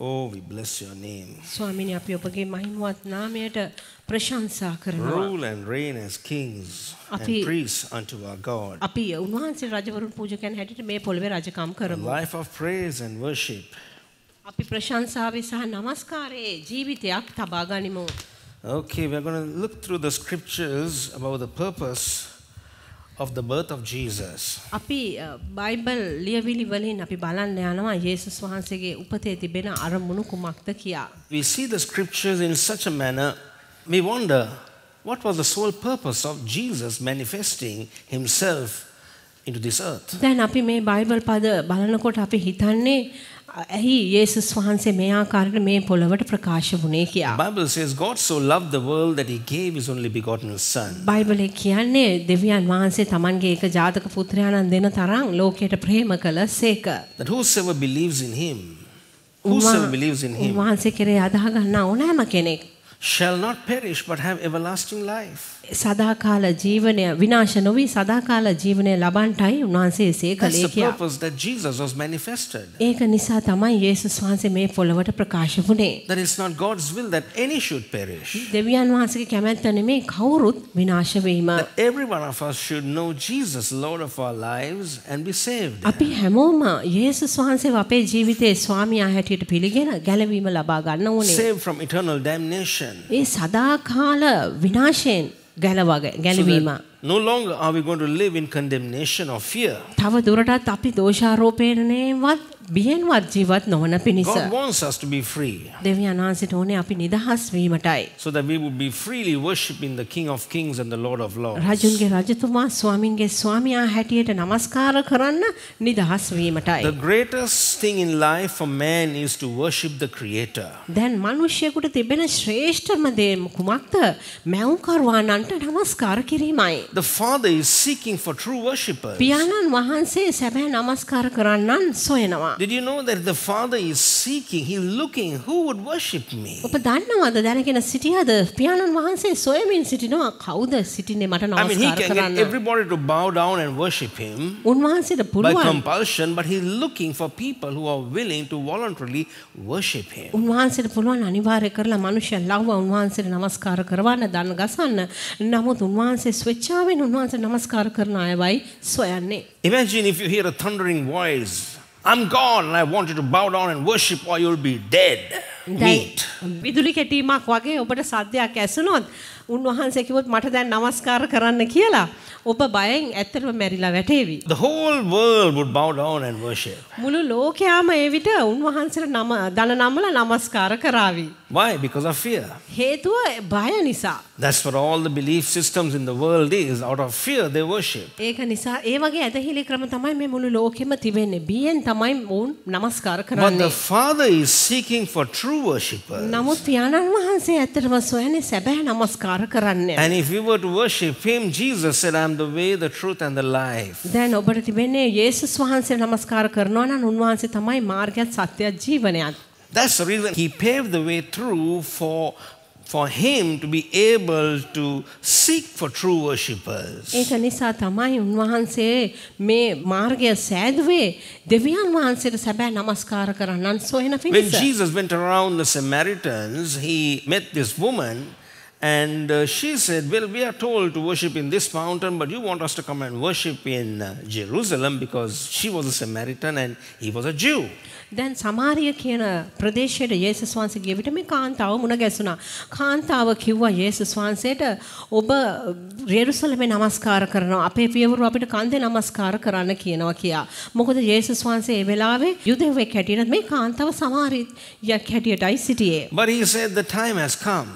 Oh, we bless your name. ස්වාමීනි අපි ඔබගේ මහිමවත් නාමයට ප්‍රශංසා කරනවා. Rule and reign as kings and priests unto our God. අපි උන්වහන්සේ රජවරුන් පූජකයන් හැටියට මේ පොළවේ රජකම් කරමු. A life of praise and worship. අපි ප්‍රශංසාවේ සහ නමස්කාරයේ ජීවිතයක් තබා ගනිමු. Okay, we're going to look through the scriptures about the purpose of the birth of Jesus. අපි බයිබල් uh, ලියවිලි වලින් අපි බලන්න යනවා යේසුස් වහන්සේගේ උපතේ තිබෙන අරමුණු කුමක්ද We see the scriptures in such a manner we wonder what was the sole purpose of Jesus manifesting himself into this earth. දැන් අපි මේ බයිබල් පද බලනකොට අපි හිතන්නේ ඇහි යේසුස් වහන්සේ මේ ආකාරයට මේ පොළවට ප්‍රකාශ වුණේ කියලා. Bible says God so loved the world that he gave his only begotten son. බයිබලයේ කියන්නේ දෙවියන් වහන්සේ තමන්ගේ එක ජාතක පුත්‍රයාණන් දෙන තරම් ලෝකයට ප්‍රේම කළසේක. That whosoever believes in him whosoever believes in him වහන්සේ කෙරේ අදාහ ගන්නා ඕනෑම කෙනෙක් shall not perish but have everlasting life. සදාකාල ජීවනය විනාශ නොවී සදාකාල ජීවනය ලබන්ටයි උන්වහන්සේ එසේ කළේ කියලා. ඒක නිසා තමයි යේසුස් වහන්සේ මේ පොළවට ප්‍රකාශ වුණේ. That is not God's will that any should perish. දෙවියන් වහන්සේගේ කැමැත්ත නෙමේ කවුරුත් විනාශ වීම. That every one of us should know Jesus Lord of our lives and be saved. අපි හැමෝම යේසුස් වහන්සේව අපේ ජීවිතයේ ස්වාමියා හැටියට පිළිගෙන ගැලවීම ලබා ගන්න ඕනේ. Saved from eternal damnation. A සදාකාල විනාශයෙන් ගැලවා ගැලවීම no longer are we going to live in condemnation or fear. God wants us to be free. So that we would be freely worshiping the King of Kings and the Lord of Lords. The greatest thing in life for man is to worship the creator. දැන් මිනිසෙකුට තිබෙන ශ්‍රේෂ්ඨම දේ කුමක්ද? මැවුම් Namaskar নমස්කාර කිරීමයි the father is seeking for true worshipers. Did you know that the father is seeking, he's looking who would worship me? I mean he can get everybody to bow down and worship him. උන්වහන්සේට පුළුවන්. By compulsion but he's looking for people who are willing to voluntarily worship him. කරලා මනුෂ්‍ය ලව්ව උන්වහන්සේට නමස්කාර කරවන්න දන් ගසන්න. නමුත් උන්වහන්සේ ස්වේච්ඡා ආශාවෙන් උන්වහන්සේ නමස්කාර කරන අයවයි සොයන්නේ. Imagine if you hear a thundering voice. I'm God and I want you to bow down and worship or you'll be dead. meat. විදුලි කැටීමක් වගේ ඔබට සද්දයක් ඇසුනොත් උන්වහන්සේ කිව්වොත් මට දැන් নমස්කාර කරන්න කියලා ඔබ බයෙන් ඇත්තටම මැරිලා වැටේවි. The whole world would bow down and worship. මුළු ලෝකයාම ඒ විට උන්වහන්සේට නම දන නමලා নমස්කාර කරાવી. Why? Because of fear. That's what all the belief systems in the world is. Out of fear they worship. ඒක But the Father is seeking for true worshippers. And if you were to worship him, Jesus said, I am the way, the truth and the life. දැන් Jesus that's the reason he paved the way through for for him to be able to seek for true worshippers. When Jesus went around the Samaritans, he met this woman and uh, she said, Well, we are told to worship in this mountain, but you want us to come and worship in uh, Jerusalem because she was a Samaritan and he was a Jew. දැන් සමාරිය කියන ප්‍රදේශයට යේසුස් වහන්සේ ගිය විට මේ කාන්තාව මුණ ගැසුණා. කාන්තාව කිව්වා යේසුස් වහන්සේට ඔබ ජෙරුසලමේ নমස්කාර කරනවා. අපේ පියවරු අපිට කන්දේ নমස්කාර කරන්න කියනවා කියා. මොකද යේසුස් වහන්සේ ඒ වෙලාවේ යුදෙවෙක් හැටියට මේ කාන්තාව සමාරියක් හැටියටයි සිටියේ. But he said the time has come.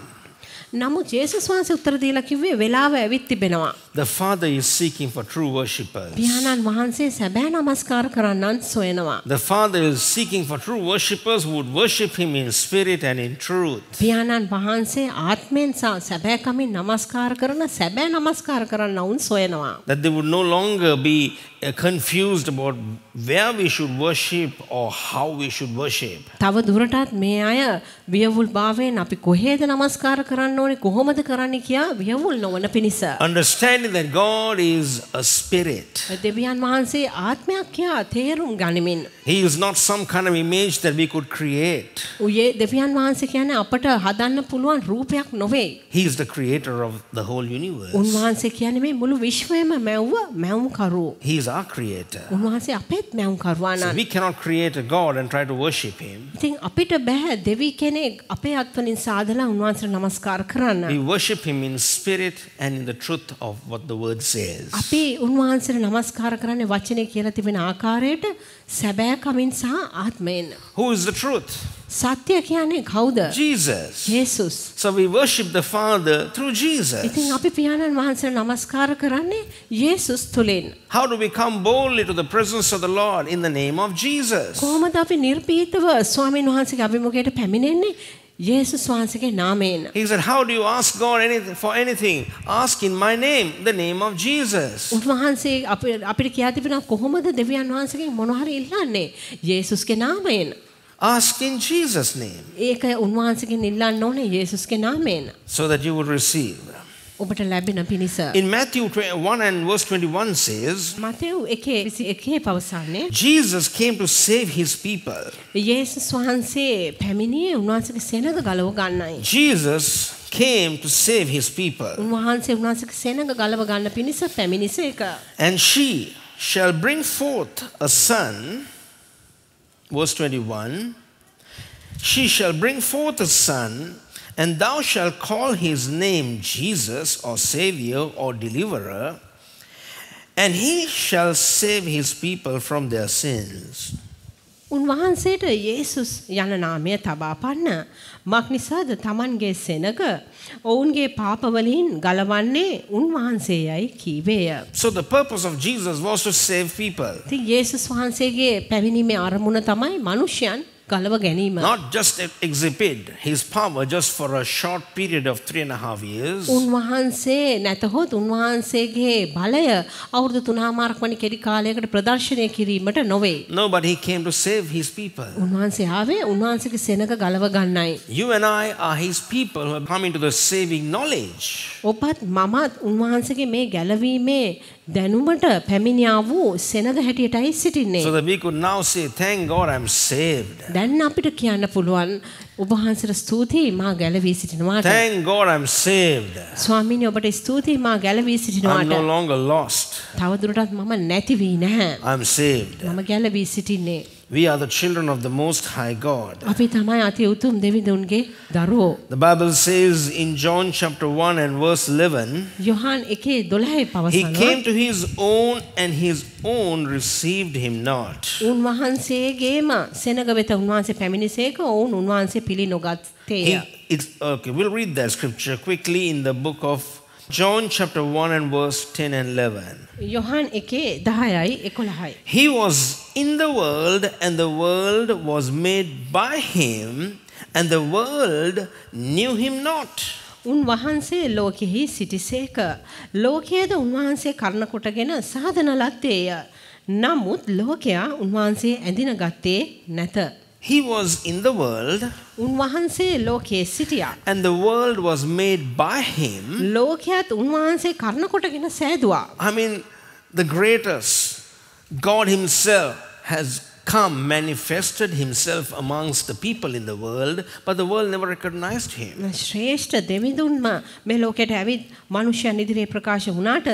නමු ජේසුස් වහන්සේ උත්තර දීලා කිව්වේ වෙලාව ඇවිත් තිබෙනවා. The Father is seeking for true worshippers. පියාණන් වහන්සේ සැබෑ නමස්කාර කරන්නන් සොයනවා. The Father is seeking for true worshippers who would worship him in spirit and in truth. පියාණන් වහන්සේ ආත්මයෙන් සහ සැබෑකමින් නමස්කාර කරන සැබෑ නමස්කාර කරන්නවුන් සොයනවා. That they would no longer be confused about where we should worship or how we should worship. තව දුරටත් මේ අය වියවුල් භාවයෙන් අපි කොහෙද නමස්කාර කරන්න ඕනේ කොහොමද කරන්නේ කියා වියවුල් නොවන පිණිස. Understanding that God is a spirit. දෙවියන් වහන්සේ ආත්මයක් කියා තේරුම් ගනිමින් He is not some kind of image that we could create. He is the creator of the whole universe. He is our creator. So we cannot create a god and try to worship him. We worship him in spirit and in the truth of what the word says. ದಯಕ means ಆತ್ಮೇನ್ who is the truth ಸತ್ಯ ಕ್ಯಾನೆ ಹೌದ Jesus ಯೇಸುಸ್ so we worship the Father through Jesus ಇತಿಂಗ್ ಅಪಿ ಪಿಯಾನನ್ ಮಹಾನ್ಸರ ನಮಸ್ಕಾರ ಕರನೆ ಯೇಸುಸ್ ತುಲೇನ್ how do we come boldly to the presence of the Lord in the name of Jesus ಕೋಮದ ಅಪಿ ನಿರ್ಭೀತವ ಸ್ವಾಮಿ ಮಹಾನ್ಸರಿಗೆ ಅಭಿಮುಖයට පැමිණෙන්නේ Jesus වහන්සේගේ නාමයෙන්. He said, how do you ask God anything for anything? Ask in my name, the name of Jesus. උන්වහන්සේ අපිට කියා තිබුණා කොහොමද දෙවියන් වහන්සේගෙන් මොන හරි ඉල්ලන්නේ? Ask in Jesus' name. ඒක උන්වහන්සේගෙන් ඉල්ලන්න ඕනේ යේසුස්ගේ So that you would receive. ඔබට ලැබෙන පිණිස. In Matthew 1 and verse 21 says, මතෙව් 1:21 පවසන්නේ Jesus came to save his people. යේසුස් වහන්සේ පැමිණියේ උන්වහන්සේගේ සෙනඟ ගලව ගන්නයි. Jesus came to save his people. උන්වහන්සේ උන්වහන්සේගේ සෙනඟ ගලව ගන්න පිණිස පැමිණිස එක. And she shall bring forth a son verse 21 she shall bring forth a son and thou shalt call his name Jesus or Savior or Deliverer, and he shall save his people from their sins. උන්වහන්සේට යේසුස් යන නාමය තබා පන්න. මක් නිසාද Tamanගේ සෙනඟ ඔවුන්ගේ පාපවලින් ගලවන්නේ උන්වහන්සේයයි කීවේය. So the purpose of Jesus was to save people. ඉතින් යේසුස් වහන්සේගේ පැමිණීමේ අරමුණ තමයි මිනිසයන් ගලව ගැනීම. Not just e- exhibit his power just for a short period of three and a half years. උන්වහන්සේ නැතහොත් උන්වහන්සේගේ බලය අවුරුදු තුනහමාරක් වැනි කෙටි කාලයකට ප්‍රදර්ශනය කිරීමට නොවේ. No but he came to save his people. උන්වහන්සේ ආවේ උන්වහන්සේගේ සෙනඟ ගලව ගන්නයි. You and I are his people who have come into the saving knowledge. ඔබත් මමත් උන්වහන්සේගේ මේ ගැලවීමේ දැනුමට පැමිණියා වූ සෙනග හැටියටයි සිටින්නේ. So that we could now say thank God I'm saved. දැන් අපිට කියන්න පුළුවන් ඔබ වහන්සේට ස්තුතියි මා ගැලවී සිටිනවාට. Thank God I'm saved. ස්වාමීනි ඔබට ස්තුතියි මා ගැලවී සිටිනවාට. I'm no longer lost. තවදුරටත් මම නැති වී නැහැ. I'm saved. මම ගැලවී සිටින්නේ. We are the children of the Most High God. The Bible says in John chapter 1 and verse 11, He came to His own and His own received Him not. He, it's, okay, we'll read that scripture quickly in the book of John chapter 1 and verse 10 and 11. Yohan He was in the world and the world was made by him and the world knew him not. උන්වහන්සේ ලෝකෙහි සිටිසේක. ලෝකයේද උන්වහන්සේ කරන කොටගෙන සාධන ලත්තේය. නමුත් ලෝකයා උන්වහන්සේ ඇඳින ගත්තේ නැත. He was in the world. උන්වහන්සේ ලෝකයේ සිටියා. And the world was made by him. ලෝකයත් උන්වහන්සේ කර්ණ කොටගෙන සෑදුවා. I mean the greatest God himself has come manifested himself amongst the people in the world but the world never recognized him ශ්‍රේෂ්ඨ දෙවිඳුන්ම මේ ලෝකයට ඇවිත් මනුෂ්‍යයන් ඉදිරියේ ප්‍රකාශ වුණාට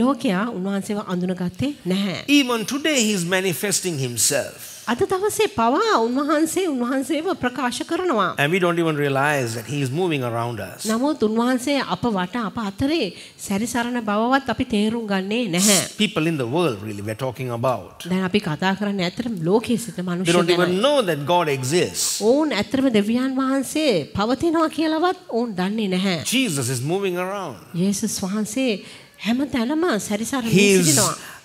ලෝකයා උන්වහන්සේව අඳුනගත්තේ නැහැ even today he is manifesting himself අද දවසේ පවා උන්වහන්සේ උන්වහන්සේව ප්‍රකාශ කරනවා. And we don't even realize that he is moving around us. නමුත් උන්වහන්සේ අප වට අප අතරේ සැරිසරන බවවත් අපි තේරුම් ගන්නේ නැහැ. People in the world really we're talking about. දැන් අපි කතා කරන්නේ ඇත්තටම ලෝකයේ සිට මිනිස්සු ගැන. They don't even know that God exists. ඔවුන් ඇත්තටම දෙවියන් වහන්සේ පවතිනවා කියලාවත් ඔවුන් දන්නේ නැහැ. Jesus is moving around. යේසුස් වහන්සේ හැම තැනම සැරිසරමින් සිටිනවා.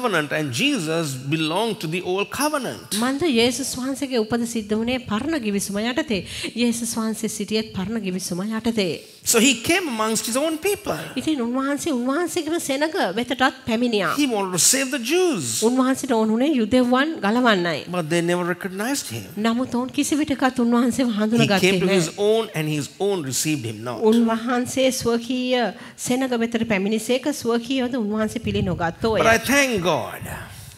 covenant and Jesus belonged to the old covenant. මන්ද යේසුස් වහන්සේගේ උපත සිද්ධ වුණේ පරණ ගිවිසුම යටතේ. යේසුස් වහන්සේ සිටියේ පරණ ගිවිසුම යටතේ. So he came amongst his own people. ඉතින් උන්වහන්සේ උන්වහන්සේගේම සෙනඟ වෙතටත් පැමිණියා. He wanted to save the Jews. උන්වහන්සේට ඕන උනේ යුදෙව්වන් ගලවන්නයි. But they never recognized him. He came to his own and his own received him not. උන්වහන්සේ ස්වකීය සෙනඟ වෙතට පැමිණිසේක ස්වකීයවද උන්වහන්සේ පිළි නොගත්තෝය. But I thank God.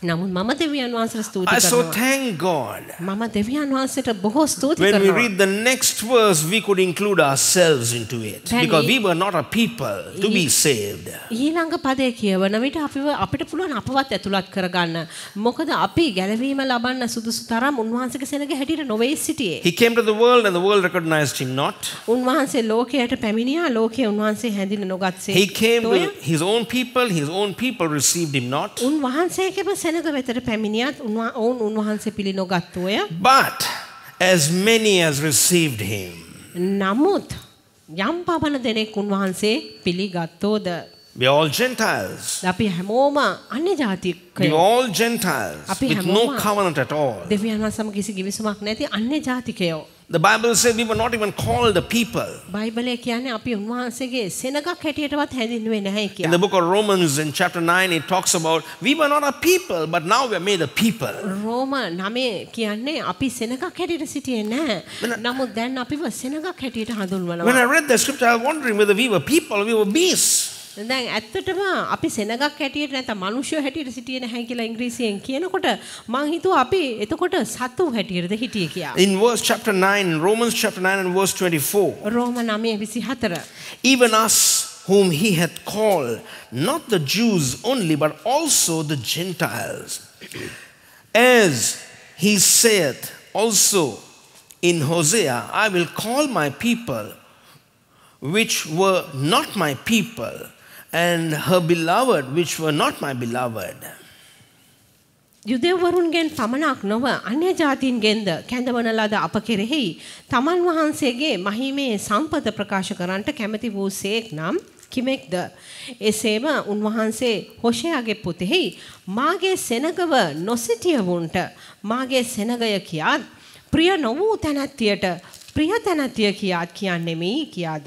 නමුත් මම දෙවියන් වහන්සේට ස්තුති කරනවා. So thank God. මම දෙවියන් වහන්සේට බොහෝ ස්තුති කරනවා. When we read the next verse we could include ourselves into it because we were not a people to be saved. ඊළඟ පදේ කියවන විට අපිව අපිට පුළුවන් අපවත් ඇතුළත් කරගන්න. මොකද අපි ගැලවීම ලබන්න සුදුසු තරම් උන්වහන්සේගේ සෙනඟ හැටියට නොවේ සිටියේ. He came to the world and the world recognized him not. උන්වහන්සේ ලෝකයට පැමිණියා ලෝකය උන්වහන්සේ හැඳින නොගත්සේ. He came to his own people his own people received him not. උන්වහන්සේගේම සැලක වෙතට පැමිණියත් ඔවුන් උන්වහන්සේ පිළි නොගත්තෝය. But as many as received him. නමුත් යම් පමණ දෙනෙක් උන්වහන්සේ පිළිගත්තෝද. We are all Gentiles. අපි හැමෝම අන්‍ය ජාතිකයෝ. We are all Gentiles. අපි හැමෝම no covenant at all. දෙවියන් වහන්සේ කිසි කිවිසුමක් නැති අන්‍ය ජාතිකයෝ. The Bible says we were not even called the people. In the book of Romans in chapter 9 it talks about we were not a people but now we are made a people. රෝම 9 When I read the scripture I was wondering whether we were people or we were beasts. දැන් ඇත්තටම අපි සෙනගක් හැටියට නැත්නම් මිනිස්සු හැටියට සිටියේ නැහැ කියලා ඉංග්‍රීසියෙන් කියනකොට මං හිතුවා අපි එතකොට සතු හැටියටද හිටියේ කියලා. In verse chapter 9, Romans chapter 9 and verse 24. රෝම 9:24. Even us whom he hath called, not the Jews only, but also the Gentiles. As he saith also in Hosea, I will call my people, which were not my people, and her beloved, which were not my beloved. යුදෙව්වරුන්ගෙන් පමණක් නොව අන්‍ය ජාතීන්ගෙන්ද කැඳවන ලද අප කෙරෙහි තමන් වහන්සේගේ මහිමේ සම්පත ප්‍රකාශ කරන්නට කැමැති වූසේක් නම් කිමෙක්ද එසේම උන්වහන්සේ හොෂයාගේ පුතෙහි මාගේ සෙනගව නොසිටියවුන්ට මාගේ සෙනගය කියාත් ප්‍රිය නොවූ තැනැත්තියට ප්‍රිය තැනැත්තිය කියාත් කියන්නෙමි කියාද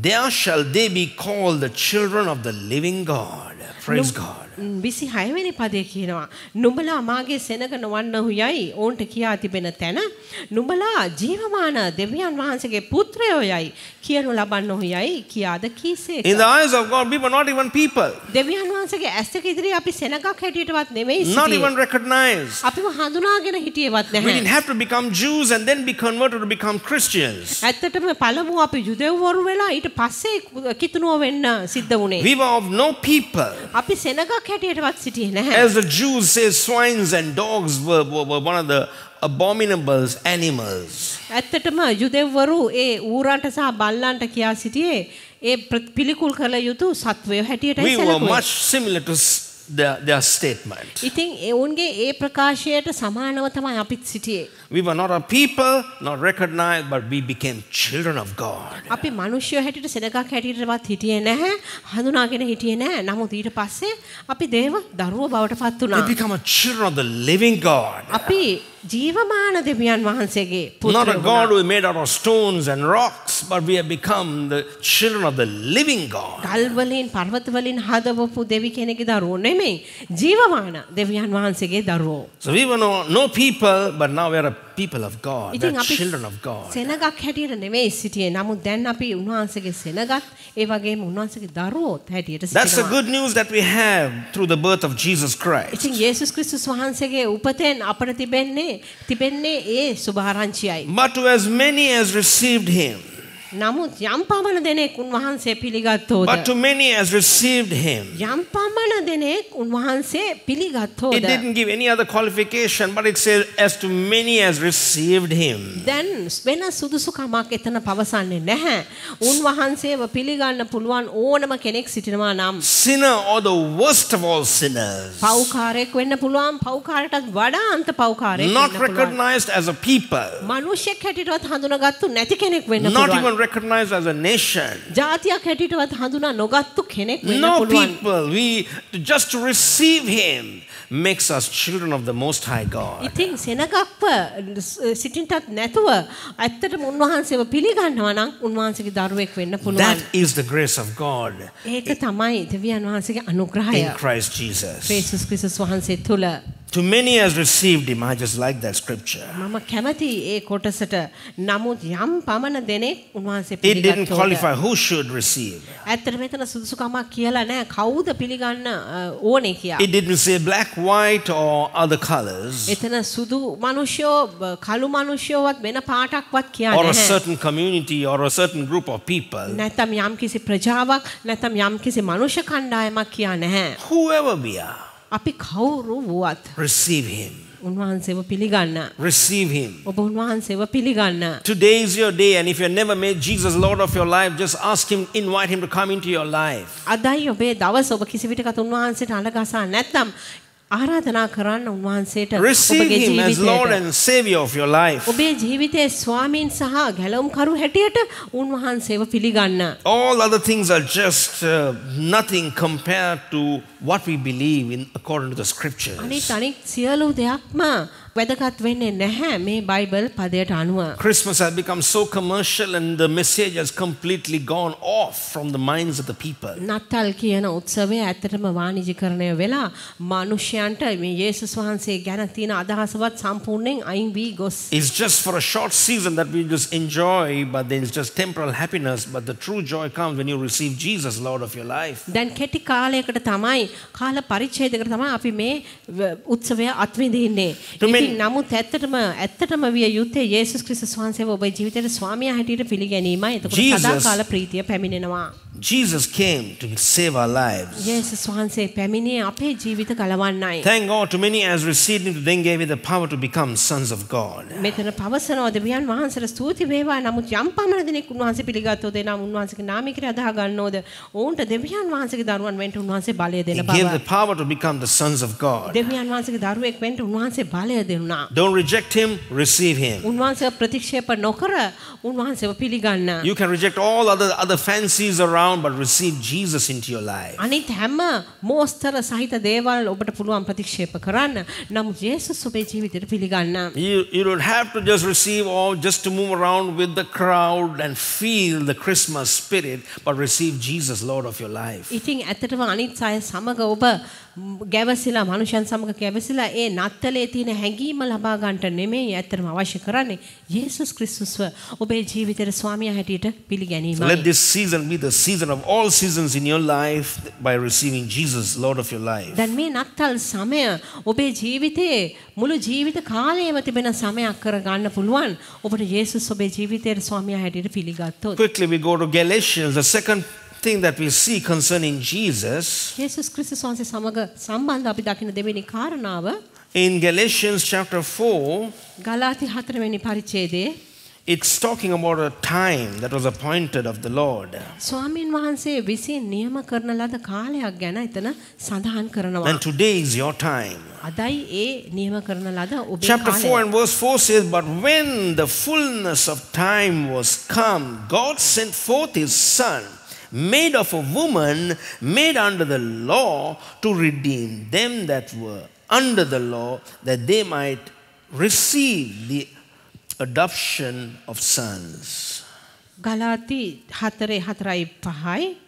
there shall they be called the children of the living God. praise God 26 වෙනි පදේ කියනවා නුඹලා මාගේ සෙනඟ නොවන්නහුයයි ඔවුන්ට කියා තිබෙන තැන නුඹලා ජීවමාන දෙවියන් වහන්සේගේ පුත්‍රයෝ යයි කියනු ලබන්නහුයයි කියාද කීසේක In the eyes of God we were not even people දෙවියන් වහන්සේගේ ඇස් දෙක ඉදිරියේ අපි සෙනඟක් හැටියටවත් නෙමෙයි සිටියේ Not even recognized අපිව හඳුනාගෙන හිටියේවත් නැහැ We didn't have to become Jews and then be converted to become Christians ඇත්තටම පළමුව අපි යුදෙව්වරු වෙලා ඊට පස්සේ කිතුනුව වෙන්න සිද්ධ වුණේ We were of no people අපි සෙනගක් හැටියටවත් සිටියේ නැහැ. As the Jews say swines and dogs were, were, were one of the abominable animals. ඇත්තටම යුදෙව්වරු ඒ ඌරන්ට සහ බල්ලන්ට කියා සිටියේ ඒ පිළිකුල් කළ යුතු සත්වය හැටියටයි සැලකුවේ. We were much similar to their, their statement. ඉතින් ඔවුන්ගේ ඒ ප්‍රකාශයට සමානව තමයි අපිත් සිටියේ. We were not a people, not recognized, but we became children of God. අපි මිනිස්සු හැටියට සෙනගක් හැටියටවත් හිටියේ නැහැ, හඳුනාගෙන හිටියේ නැහැ. නමුත් ඊට පස්සේ අපි දේව දරුවෝ බවට පත් වුණා. We become a children of the living God. අපි ජීවමාන දෙවියන් වහන්සේගේ Not a God we made out of stones and rocks, but we have become the children of the living God. ගල්වලින් පර්වතවලින් හදවපු දෙවි කෙනෙක්ගේ දරුවෝ නෙමෙයි. ජීවමාන දෙවියන් වහන්සේගේ දරුවෝ. So we were no, no people, but now we are a people of God. ඉතින් children of God. සෙනගක් හැටියට නෙමෙයි සිටියේ. නමුත් දැන් අපි උන්වහන්සේගේ සෙනගත් ඒ වගේම උන්වහන්සේගේ දරුවෝත් හැටියට සිටිනවා. That's the good news that we have through the birth of Jesus Christ. ඉතින් යේසුස් ක්‍රිස්තුස් වහන්සේගේ උපතෙන් අපට තිබෙන්නේ තිබෙන්නේ ඒ සුභාරංචියයි. But to as many as received him නමුත් යම් පමණ දෙනෙක් උන්වහන්සේ පිළිගත්තෝද But to many has received him. යම් පමණ දෙනෙක් උන්වහන්සේ පිළිගත්තෝද It didn't give any other qualification but it says as to many has received him. දැන් වෙන සුදුසුකමක් එතන පවසන්නේ නැහැ. උන්වහන්සේව පිළිගන්න පුළුවන් ඕනම කෙනෙක් සිටිනවා නම් Sinner or the worst of all sinners. පව්කාරයෙක් වෙන්න පුළුවන් පව්කාරයටත් වඩා අන්ත පව්කාරයෙක් Not recognized as a people. මිනිසෙක් හැටියටවත් හඳුනාගත්තු නැති කෙනෙක් වෙන්න පුළුවන්. Not even recognized as a nation. ජාතියක් හැටියටවත් හඳුනා නොගත්තු කෙනෙක් වෙන්න No people, we just to receive him makes us children of the most high God. ඉතින් සෙනගක්ව සිටින්ටත් නැතුව ඇත්තටම උන්වහන්සේව පිළිගන්නවා නම් උන්වහන්සේගේ දරුවෙක් වෙන්න පුළුවන්. That is the grace of God. ඒක තමයි දෙවියන් වහන්සේගේ අනුග්‍රහය. In Christ Jesus. Jesus Christus වහන්සේ තුල to many has received him i just like that scripture it didn't qualify who should receive it didn't say black white or other colors එතන සුදු මිනිස්සෝ කළු මිනිස්සෝවත් වෙන පාටක්වත් කියන්නේ නැහැ or a certain community or a certain group of people whoever we are අපි කවුරු වුවත් receive him උන්වහන්සේව පිළිගන්න receive him ඔබ උන්වහන්සේව පිළිගන්න today is your day and if you never made jesus lord of your life just ask him invite him to come into your life අදයි ඔබේ දවස ඔබ කිසි විටකත් උන්වහන්සේට අලගසා නැත්නම් ආරාධනා කරන්න උන්වහන්සේට receive him as lord and savior of your life ඔබේ ජීවිතයේ ස්වාමීන් සහ ගැලවුම්කරු හැටියට උන්වහන්සේව පිළිගන්න all other things are just uh, nothing compared to what we believe in according to the scriptures අනිත් අනිත් සියලු දෙයක්ම වැදගත් වෙන්නේ නැහැ මේ බයිබල් පදයට අනුව. Christmas has become so commercial and the message has completely gone off from the minds of the people. නත්තල් කියන උත්සවය ඇත්තටම වාණිජකරණය වෙලා මිනිසයන්ට මේ යේසුස් වහන්සේ ගැන තියෙන අදහසවත් සම්පූර්ණයෙන් අයින් වී ගොස්. It's just for a short season that we just enjoy but then it's just temporal happiness but the true joy comes when you receive Jesus Lord of your life. දැන් කෙටි කාලයකට තමයි කාල පරිච්ඡේදයකට තමයි අපි මේ උත්සවය අත්විඳින්නේ. ඉතින් නමුත් ඇත්තටම ඇත්තටම විය යුත්තේ යේසුස් ක්‍රිස්තුස් වහන්සේ ඔබේ ජීවිතයේ ස්වාමියා හැටියට පිළිගැනීමයි. එතකොට සදාකාල ප්‍රීතිය පැමිණෙනවා. Jesus came to save our lives. යේසුස් වහන්සේ පැමිණේ අපේ ජීවිත ගලවන්නයි. Thank God to many as received him then gave him the power to become sons of God. මෙතන පවසනවා දෙවියන් වහන්සේට ස්තුති වේවා. නමුත් යම් පමණ දිනෙක උන්වහන්සේ පිළිගත්තොත් එනම් උන්වහන්සේගේ නාමය කියලා අදාහ ගන්නෝද? ඔවුන්ට දෙවියන් වහන්සේගේ දරුවන් වෙන්න උන්වහන්සේ බලය දෙන බව. He gave the power to become the sons of God. දෙවියන් වහන්සේගේ දරුවෙක් වෙන්න උන්වහන්සේ බලය දෙනුනා. Don't reject him, receive him. උන්වහන්සේව ප්‍රතික්ෂේප නොකර උන්වහන්සේව පිළිගන්න. You can reject all other other fancies around but receive Jesus into your life. අනිත් හැම මෝස්තර සහිත දේවල් ඔබට පුළුවන් ප්‍රතික්ෂේප කරන්න. නමුත් යේසුස් ඔබේ ජීවිතයට පිළිගන්න. You you don't have to just receive all just to move around with the crowd and feel the Christmas spirit but receive Jesus Lord of your life. ඉතින් ඇත්තටම අනිත් අය සමග ඔබ ගැවසිලා මනුෂයන් සමග ගැවසිලා ඒ නත්තලේ තියෙන හැඟීම ලබා ගන්නට නෙමෙයි ඇත්තටම අවශ්‍ය කරන්නේ යේසුස් ක්‍රිස්තුස්ව ඔබේ ජීවිතේ ස්වාමියා හැටියට පිළිගැනීමයි. Let this season be the season of all seasons in your life by receiving Jesus Lord of your life. දැන් මේ නත්තල් සමය ඔබේ ජීවිතේ මුළු ජීවිත කාලයම තිබෙන සමයක් කරගන්න පුළුවන් ඔබට යේසුස් ඔබේ ජීවිතේ ස්වාමියා හැටියට පිළිගත්තොත්. Quickly we go to Galatians the second thing that we see concerning Jesus Jesus ක්‍රිස්තුස්වන්සේ සමග සම්බන්ධ අපි දකින දෙවෙනි කාරණාව in Galatians chapter 4 Galati 4 වෙනි පරිච්ඡේදයේ it's talking about a time that was appointed of the Lord. Swamin වහන්සේ විසින් niyama කරන lada කාලයක් ගැන එතන සඳහන් කරනවා. And today is your time. Chapter 4 and verse 4 says but when the fullness of time was come God sent forth his son made of a woman, made under the law, to redeem them that were under the law, that they might receive the adoption of sons. Galati හතරේ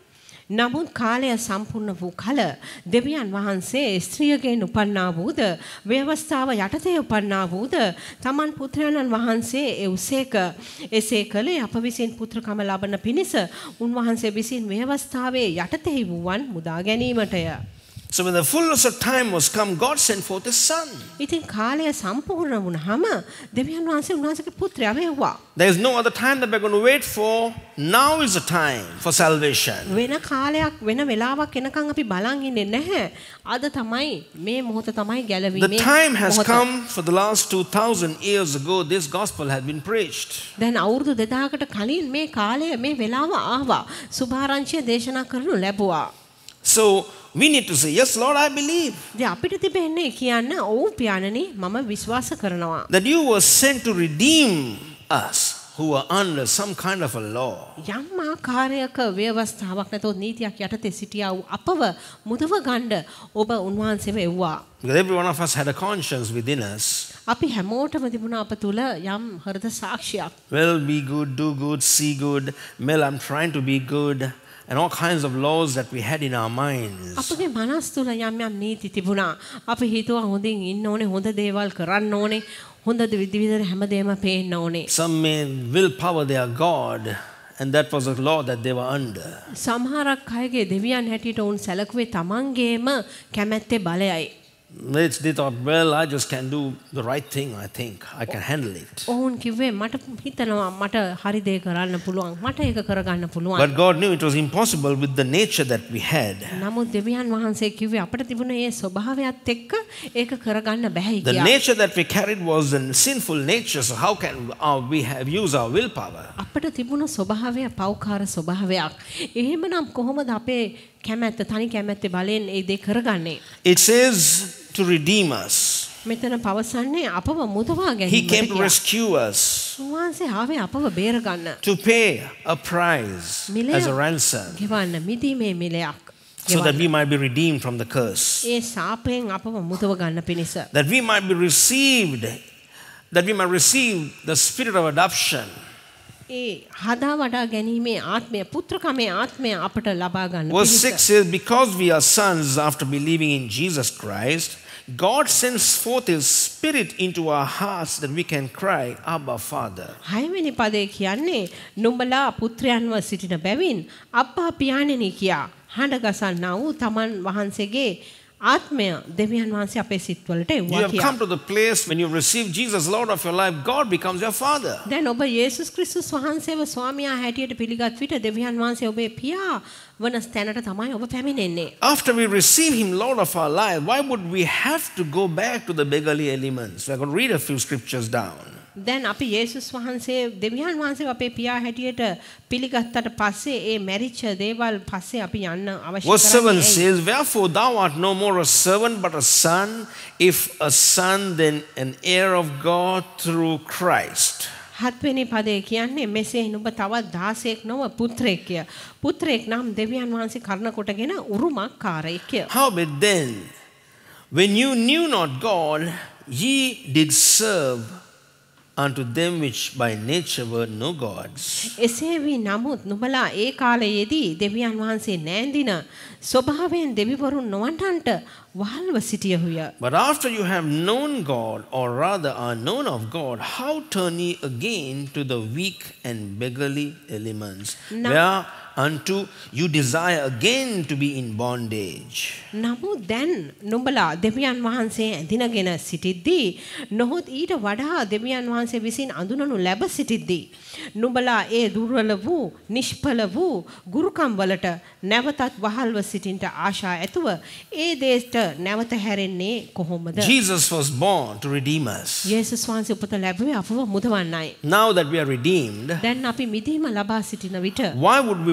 නමුත් කාලය සම්පූර්ණ වූ කල දෙවියන් වහන්සේ ස්ත්‍රියගෙන් උපන්නා වූද ව්‍යවස්ථාව යටතේ උපන්නා වූද තමන් පුත්‍රයන්න් වහන්සේ එවසේක එසේ කළේ අප විසින් පුත්‍රකම ලබන පිණිස උන්වහන්සේ විසින් ව්‍යවස්ථාවේ යටතේ වූවන් මුදා ගැනීමටය So when the fullness of time was come, God sent forth His Son. There is no other time that we're going to wait for. Now is the time for salvation. The time has come for the last 2,000 years ago, this gospel had been preached. Then Aurdu Dedakata Kalin, May Kale, May Velava Ava, Subharanche Deshana Karnu Lebua. So we need to say, Yes, Lord, I believe. That you were sent to redeem us who are under some kind of a law. Because every one of us had a conscience within us. අපි හැමෝටම තිබුණා Well, be good, do good, see good. Well, I'm trying to be good and all kinds of laws that we had in our minds. Some may will power their god and that was a law that they were under. සමහරක් අයගේ දෙවියන් හැටියට වුන් සැලකුවේ තමන්ගේම kemette බලයයි they thought, well, I just can do the right thing, I think. I can handle it. ඔවුන් කිව්වේ මට හිතනවා මට හරි දේ කරන්න පුළුවන්. මට ඒක කරගන්න පුළුවන්. But God knew it was impossible with the nature that we had. නමුත් දෙවියන් වහන්සේ කිව්වේ අපිට තිබුණ ඒ ස්වභාවයත් එක්ක ඒක කරගන්න බැහැ කියලා. The nature that we carried was a sinful nature, so how can uh, we have use our willpower? අපිට තිබුණ ස්වභාවය පෞකාර ස්වභාවයක්. එහෙමනම් කොහොමද අපේ කැමැත්ත තනි කැමැත්තේ බලෙන් ඒ දේ කරගන්නේ. It says to redeem us. මෙතන පවසන්නේ අපව මුදවා He came to rescue us. උන්වහන්සේ ආවේ අපව බේරගන්න. To pay a price as a ransom. ගෙවන්න මිදීමේ මිලයක්. So that we might be redeemed from the curse. That we might be received that we might receive the spirit of adoption. ඒ හදා වඩා ගැනීමේ ආත්මය පුත්‍රකමේ ආත්මය අපට ලබා ගන්න. Verse 6 says because we are sons after believing in Jesus Christ God sends forth His Spirit into our hearts that we can cry, Abba, Father. හයවෙනි පදේ කියන්නේ නුඹලා පුත්‍රයන්ව සිටින බැවින් අප්පා පියාණෙනි කියා හඬ ගසන්නා වූ තමන් වහන්සේගේ ආත්මය දෙවියන් වහන්සේ අපේ සිත්වලට එව්වා කියලා. You have come to the place when you receive Jesus Lord of your life God becomes your father. දැන් ඔබ යේසුස් ක්‍රිස්තුස් වහන්සේව ස්වාමියා හැටියට පිළිගත් විට දෙවියන් වහන්සේ ඔබේ පියා වන ස්ථැනට තමයි ඔබ පැමිණෙන්නේ. After we receive him Lord of our life why would we have to go back to the beggarly elements? We are going to read a few scriptures down. දැන් අපි යේසුස් වහන්සේ දෙවියන් වහන්සේ අපේ පියා හැටියට පිළිගත්තට පස්සේ ඒ මැරිච්ච දේවල් පස්සේ අපි යන්න අවශ්‍ය කරන්නේ. Verse 7 says wherefore thou art no more a servant but a son if a son then an heir of God through Christ. හත්වෙනි පදේ කියන්නේ මෙසේ නුඹ තවත් දාසයෙක් නොව පුත්‍රයෙක්ය. පුත්‍රයෙක් නම් දෙවියන් වහන්සේ කරන කොටගෙන උරුමකාරයෙක්ය. Howbeit then when you knew not God ye did serve unto them which by nature were no gods. එසේ වී නමුත් නුඹලා ඒ කාලයේදී දෙවියන් වහන්සේ නෑඳින ස්වභාවයෙන් දෙවිවරුන් නොවන්ටන්ට වහල්ව සිටියහුය. But after you have known God or rather are known of God, how turn ye again to the weak and beggarly elements where unto you desire again to be in bondage. Namu then numbala devyan vahanse dinagena sitiddi nohut ida vada devyan vahanse visin andunanu laba sitiddi numbala e durvalavu nishphalavu gurukam walata navatat wahalwa sitinta aasha etuwa e deshta navata herenne kohomada Jesus was born to redeem us. Yes vahanse upata labuwe apawa mudawannai. Now that we are redeemed then api midima sitina vita why would we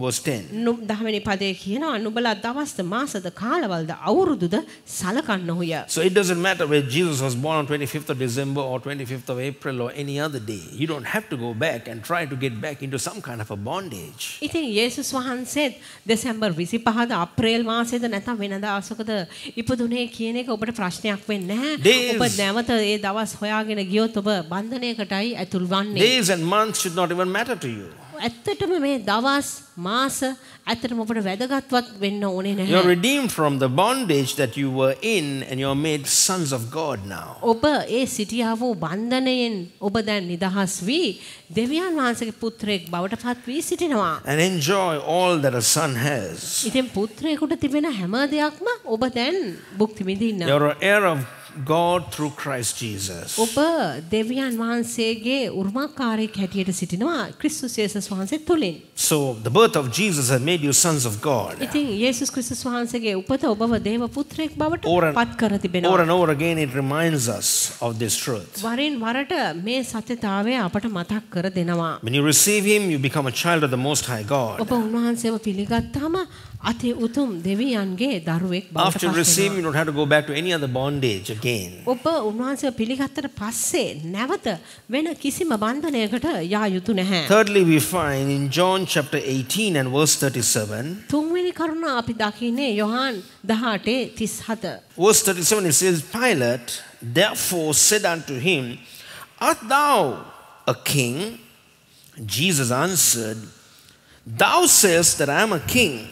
verse 10 So it doesn't matter whether Jesus was born on 25th of December or 25th of April or any other day you don't have to go back and try to get back into some kind of a bondage ඉතින් යේසුස් වහන්සේත් දෙසැම්බර් 25ද අප්‍රේල් මාසෙද නැත්නම් වෙනදා අසකද ඉපදුනේ කියන එක ඔබට ප්‍රශ්නයක් වෙන්නේ නැහැ ඔබ නැවත ඒ දවස් හොයාගෙන ගියොත් ඔබ බන්ධනයකටයි ඇතුල් වන්නේ Days and months should not even matter to you ඇත්තටම මේ දවස් මාස ඇත්තටම අපට වැදගත්වත් වෙන්න ඕනේ නැහැ. You're redeemed from the bondage that you were in and you're made sons of God now. ඔබ ඒ සිටියා බන්ධනයෙන් ඔබ දැන් නිදහස් වී දෙවියන් වහන්සේගේ පුත්‍රයෙක් බවට පත් වී සිටිනවා. And enjoy all that a son has. ඉතින් පුත්‍රයෙකුට තිබෙන හැම දෙයක්ම ඔබ දැන් භුක්ති විඳින්න. You're heir of God through Christ Jesus. ඔබ දෙවියන් වහන්සේගේ උරුමකාරයෙක් හැටියට සිටිනවා Christus Jesus වහන්සේ තුලින්. So the birth of Jesus has made you sons of God. ඉතින් යේසුස් ක්‍රිස්තුස් වහන්සේගේ උපත ඔබව දේව පුත්‍රයෙක් බවට pat කර තිබෙනවා. Over and over again it reminds us of this truth. වරින් වරට මේ සත්‍යතාවය අපට matak කර දෙනවා. When you receive him you become a child of the most high God. ඔබ උන්වහන්සේව පිළිගත්තාම අති උතුම් දෙවියන්ගේ දරුවෙක් After receiving, you don't have to go back to any other bondage again. ඔබ උන්වහන්සේ පිළිගත්තට පස්සේ නැවත වෙන කිසිම බන්ධනයකට යා යුතු නැහැ. Thirdly, we find in John chapter 18 and verse 37. තුන්වෙනි කරුණ අපි දකින්නේ Yohan 18:37. Verse 37 it says, Pilate therefore said unto him, Art thou a king? Jesus answered, Thou sayest that I am a king.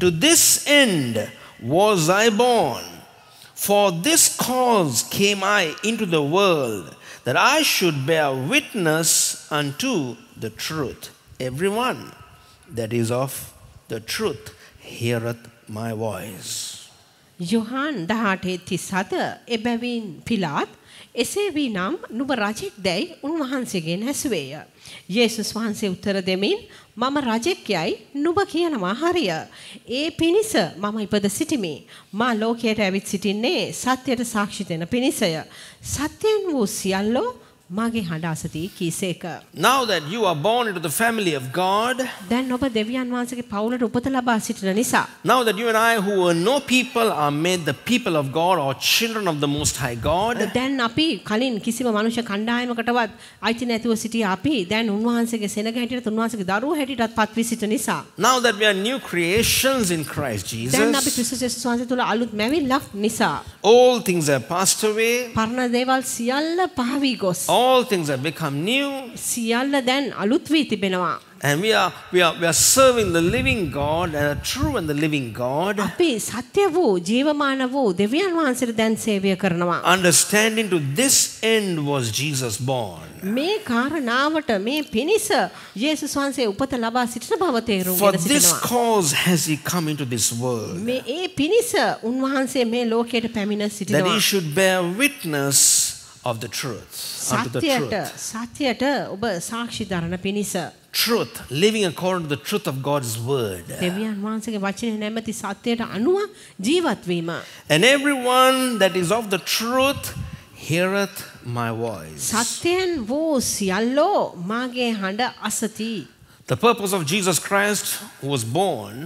To this end was I born. For this cause came I into the world, that I should bear witness unto the truth. Everyone that is of the truth heareth my voice. Johan, Yohan දහටේ තිස් හත එබැවින් පිලාත් එසේ වී නම් නුබ රජෙක් දැයි උන්වහන්සේගෙන් හැසුවේය. යේසුස් se උත්තර demin. මම රජෙක් යයි නුඹ කියනවා හරිය. ඒ පිණිස මම ඉපද සිටිමි. මා ලෝකයට ඇවිත් සිටින්නේ සත්‍යයට සාක්ෂි දෙන පිණිසය. සත්‍යයෙන් වූ සියල්ලෝ මාගේ හඬ අසති කීසේක. Now that you are born into the family of God. දැන් ඔබ දෙවියන් වහන්සේගේ පවුලට උපත ලබා සිටින නිසා. Now that you and I who were no people are made the people of God or children of the most high God. දැන් අපි කලින් කිසිම මනුෂ්‍ය කණ්ඩායමකටවත් අයිති නැතුව සිටි අපි දැන් උන්වහන්සේගේ සෙනඟ හැටියට උන්වහන්සේගේ දරුවෝ හැටියටත් පත්වී සිටින නිසා. Now that we are new creations in Christ Jesus. දැන් අපි ක්‍රිස්තුස් යේසුස් වහන්සේ තුල අලුත් මැවිල්ලක් නිසා. All things have passed away. පරණ දේවල් සියල්ල පහවී ගොස් all things have become new. And we are, we, are, we are serving the living God, and a true and the living God. අපි සත්‍ය වූ ජීවමාන වූ දෙවියන් වහන්සේට දැන් සේවය කරනවා. Understanding to this end was Jesus born. මේ කාරණාවට මේ පිණිස යේසුස් වහන්සේ උපත ලබා සිටින බව තේරුම් For this cause has he come into this world. මේ ඒ පිණිස උන්වහන්සේ මේ ලෝකයට පැමිණ සිටිනවා. That he should bear witness of the truth unto the truth සත්‍යයට ඔබ සාක්ෂිධාරණ පිණිස truth living according to the truth of God's word and everyone that is of the truth heareth my voice the purpose of Jesus Christ who was born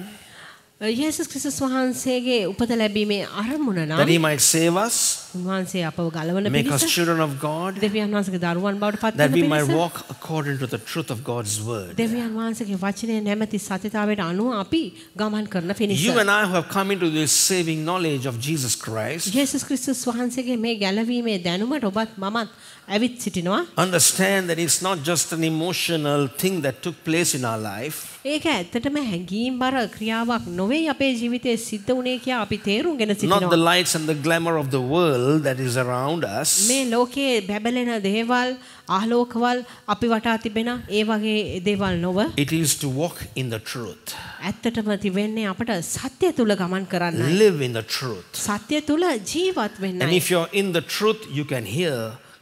යේසුස් ක්‍රිස්තුස් වහන්සේගේ උපත ලැබීමේ අරමුණ නම් that he might save us උන්වහන්සේ අපව ගලවන make us children of God දෙවියන් වහන්සේගේ දරුවන් බවට පත් that we might walk according to the truth of God's word දෙවියන් වහන්සේගේ වචනේ නැමැති සත්‍යතාවයට අනුව අපි ගමන් කරන පිණිස you and I who have come into this saving knowledge of Jesus Christ යේසුස් ක්‍රිස්තුස් වහන්සේගේ මේ ගැලවීමේ දැනුමට ඔබත් මමත් understand that it's not just an emotional thing that took place in our life ඒක ඇත්තටම හැඟීම් බර ක්‍රියාවක් නොවේ අපේ ජීවිතයේ සිද්ධ වුණේ කියලා අපි තේරුම්ගෙන සිටිනවා not the lights and the glamour of the world that is around us මේ ලෝකයේ බැබලෙන දේවල් ආලෝකවල් අපි වටා තිබෙන ඒ වගේ දේවල් නොව it is to walk in the truth ඇත්තටම තිබෙන්නේ අපට සත්‍ය තුල ගමන් කරන්නයි live in the truth සත්‍ය තුල ජීවත් වෙන්නයි and if you're in the truth you can hear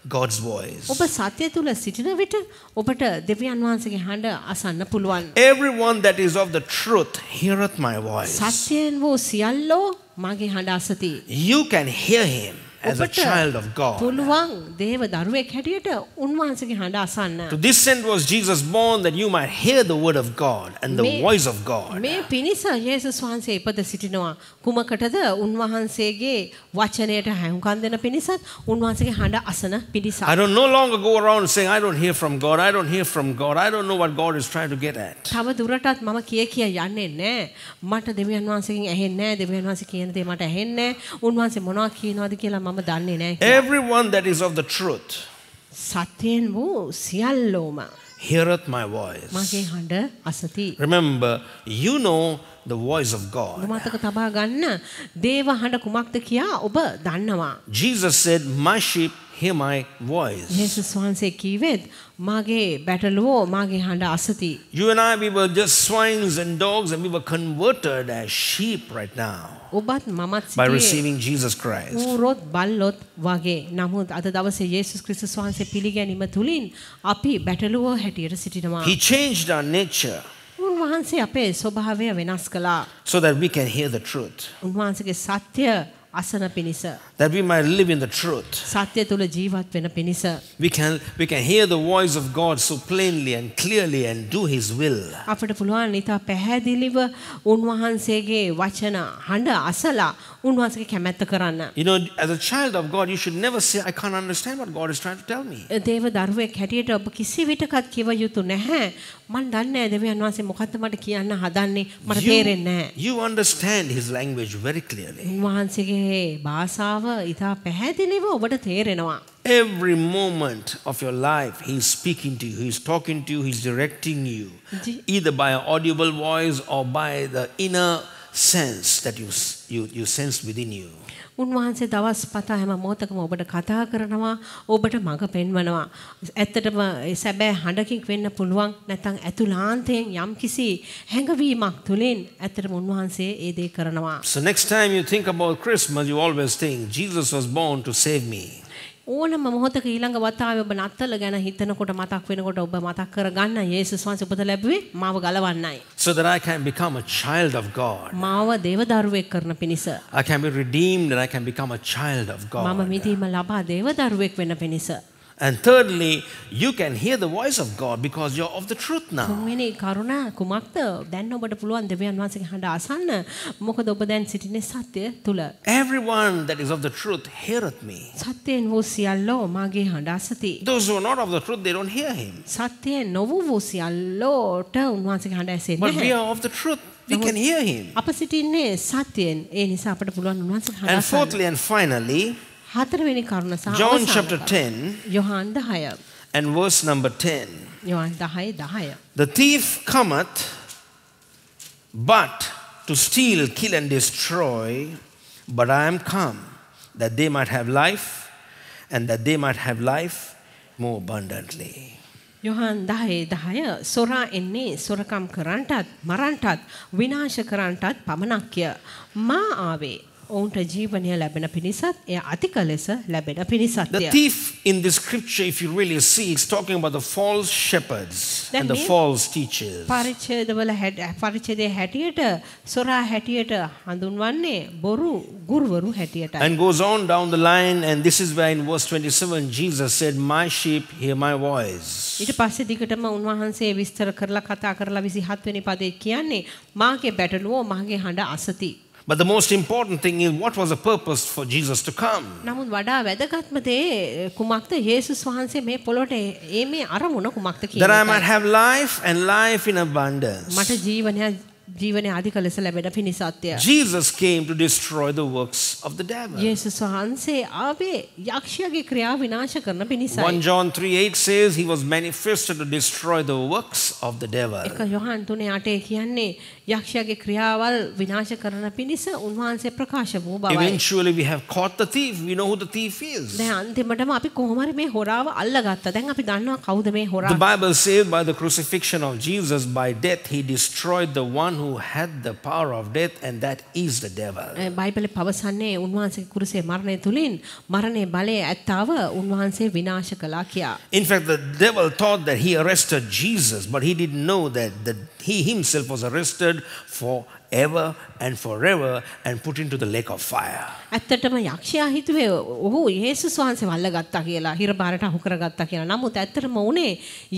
God's voice. Everyone that is of the truth heareth my voice. You can hear him as a child of God. To this end was Jesus born that you might hear the word of God and the voice of God. I don't no longer go around saying I don't hear from God. I don't hear from God. I don't know what God is trying to get at. මට දෙවියන් වහන්සේගෙන් ඇහෙන්නේ නැහැ. දෙවියන් වහන්සේ කියන දේ මට ඇහෙන්නේ නැහැ. උන්වහන්සේ මොනවා කියනවද කියලා මම මම දන්නේ නැහැ everyone that is of the truth සත්‍යයෙන් වූ සියල්ලෝම heareth my voice මගේ හඬ අසති remember you know the voice of God. Jesus said, "My sheep hear my voice." You and I we were just swines and dogs and we were converted as sheep right now. by receiving Jesus Christ. He changed our nature. උන්වහන්සේ අපේ ස්වභාවය වෙනස් කළා. So that we can hear the truth. උන්වහන්සේගේ සත්‍ය අසන පිණිස that we might live in the truth සත්‍ය තුල ජීවත් වෙන පිණිස we can we can hear the voice of god so plainly and clearly and do his will අපිට පුළුවන් ඊට පැහැදිලිව උන්වහන්සේගේ වචන හඬ අසලා උන්වහන්සේගේ කැමැත්ත කරන්න you know as a child of god you should never say i can't understand what god is trying to tell me දේව දරුවෙක් හැටියට ඔබ කිසි විටකත් කිව යුතු නැහැ you understand his language very clearly every moment of your life he's speaking to you he's talking to you he's directing you either by an audible voice or by the inner sense that you you you sense within you උන්වහන්සේ දවස් හැම මොහොතකම ඔබට කතා කරනවා ඔබට මඟ පෙන්වනවා ඇත්තටම සැබෑ හඬකින් වෙන්න පුළුවන් නැත්නම් යම්කිසි හැඟවීමක් තුලින් ඇත්තටම උන්වහන්සේ ඒ දේ කරනවා so next time you think about christmas you always think jesus was born to save me ඕනම මොහොතක ඊළඟ වතාවේ ඔබ නත්තල ගැන හිතනකොට මතක් වෙනකොට ඔබ මතක් කරගන්න යේසුස් වහන්සේ උපත ලැබුවේ මාව ගලවන්නයි. So that I can become a child of God. මාව දේව දරුවෙක් කරන පිණිස. I can be redeemed and I can become a child of God. මම මිදීම ලබා දේව දරුවෙක් වෙන පිණිස. And thirdly, you can hear the voice of God because you're of the truth now. Everyone that is of the truth heareth me. Those who are not of the truth they don't hear him. But we are of the truth. We can hear him. And fourthly and finally, හතරවෙනි කරුණ සහ John chapter 10 Yohan 10 and verse number 10 Yohan 10 10 The thief cometh but to steal, kill and destroy but I am come that they might have life and that they might have life more abundantly. Yohan දහයේ දහය සොරා එන්නේ සොරකම් කරන්ටත් මරන්ටත් විනාශ කරන්ටත් පමණක්ය. මා ආවේ ඔවුන්ට ජීවනය ලැබෙන පිණිසත් එය අතික ලෙස ලැබෙන The thief in the scripture if you really see it's talking about the false shepherds and the false teachers. පරිච්ඡේදවල පරිච්ඡේදයේ හැටියට සොරා හැටියට හඳුන්වන්නේ බොරු ගුරුවරු හැටියටයි. And goes on down the line and this is where in verse 27 Jesus said my sheep hear my voice. ඊට පස්සේ දිගටම උන්වහන්සේ විස්තර කරලා කතා කරලා 27 වෙනි පදේ කියන්නේ මාගේ බැටළුවෝ මාගේ හඬ අසති. But the most important thing is what was the purpose for Jesus to come. නමුත් eh, That I might have life and life in abundance. Jesus came to destroy the works of the devil. යේසුස් වහන්සේ ආවේ යක්ෂයාගේ ක්‍රියා විනාශ කරන පිණිසයි. 1 John three eight says he was manifested to destroy the works of the devil. යක්ෂයාගේ ක්‍රියාවල් විනාශ කරන පිණිස උන්වහන්සේ ප්‍රකාශ වූ බවයි. Eventually we have caught the thief. We know who the thief is. දැන් අන්තිමටම අපි කොහොම මේ හොරාව අල්ලගත්තා. දැන් අපි දන්නවා කවුද මේ හොරා. The Bible says by the crucifixion of Jesus by death he destroyed the one who had the power of death and that is the devil. බයිබලේ පවසන්නේ උන්වහන්සේගේ කුරුසේ මරණය තුලින් මරණයේ බලය ඇත්තව උන්වහන්සේ විනාශ කළා කියා. In fact the devil thought that he arrested Jesus but he didn't know that the he himself was arrested forever and forever and put into the lake of fire. ඇත්තටම යක්ෂයා හිතුවේ ඔහු යේසුස් වහන්සේ වල්ලගත්තා කියලා හිර බාරට අහු කරගත්තා කියලා. නමුත් ඇත්තටම උනේ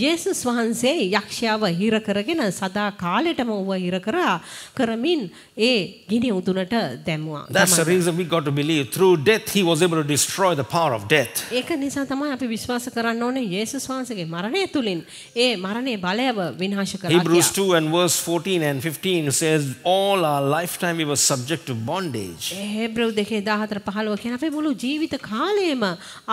යේසුස් වහන්සේ යක්ෂයාව හිර කරගෙන සදා කාලෙටම ඌව හිර කරා කරමින් ඒ ගිනි උදුනට දැමුවා. That's the reason we got to believe through death he was able to destroy the power of death. ඒක නිසා තමයි අපි විශ්වාස කරන්න ඕනේ යේසුස් වහන්සේගේ මරණය තුලින් ඒ මරණයේ බලය විනාශ කරා Hebrews 2 and verse 14 and 15 says all our life lifetime we were subject to bondage. හේබ්‍රව 2:14-15 කියන අපේ මුළු ජීවිත කාලයම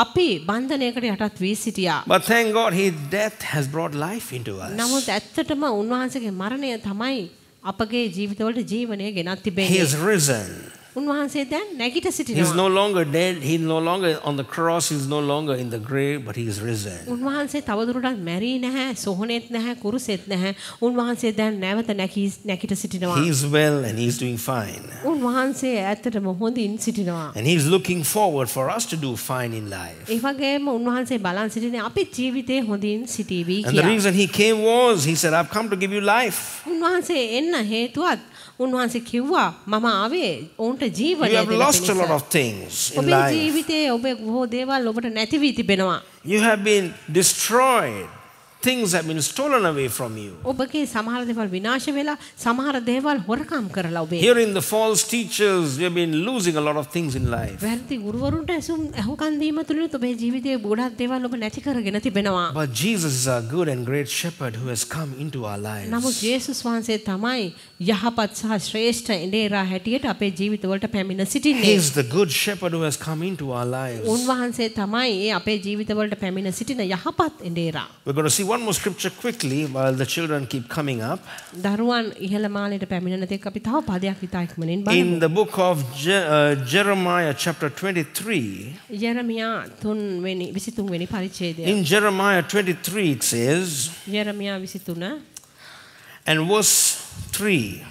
අපි බන්ධනයකට යටත් වී සිටියා. But thank God his death has brought life into us. නමුත් ඇත්තටම උන්වහන්සේගේ මරණය තමයි අපගේ ජීවිතවලට ජීවනය ගෙනත් තිබෙන්නේ. He is risen. උන්වහන්සේ දැන් නැගිට සිටිනවා. He's no longer dead. He's no longer on the cross. He's no longer in the grave, but he is risen. උන්වහන්සේ තවදුරටත් මැරි නැහැ, සොහනෙත් නැහැ, කුරුසෙත් නැහැ. උන්වහන්සේ දැන් නැවත නැගිට සිටිනවා. He is well and he is doing fine. උන්වහන්සේ ඇත්තටම හොඳින් සිටිනවා. And he is looking forward for us to do fine in life. ඒ වගේම උන්වහන්සේ බලන් සිටින්නේ අපි ජීවිතේ හොඳින් සිටීවි කියලා. And the reason he came was he said I've come to give you life. උන්වහන්සේ එන්න හේතුවත් උන්වහන්සේ කිව්වා මම ආවේ ඔවුන්ට ජීවනය දෙන්න. You have lost a lot of things in life. ඔබේ ජීවිතයේ ඔබ බොහෝ දේවල් ඔබට නැති වී තිබෙනවා. You have been destroyed. things have been stolen away from you. ඔබගේ සමහර Hearing the false teachers, we have been losing a lot of things in life. But Jesus is a good and great shepherd who has come into our lives. He is the good shepherd who has come into our lives. ඉඳේරා. We're going to see what one more scripture quickly while the children keep coming up. In the book of Je uh, Jeremiah chapter 23. In Jeremiah 23 it says. Jeremiah 23 and verse 3.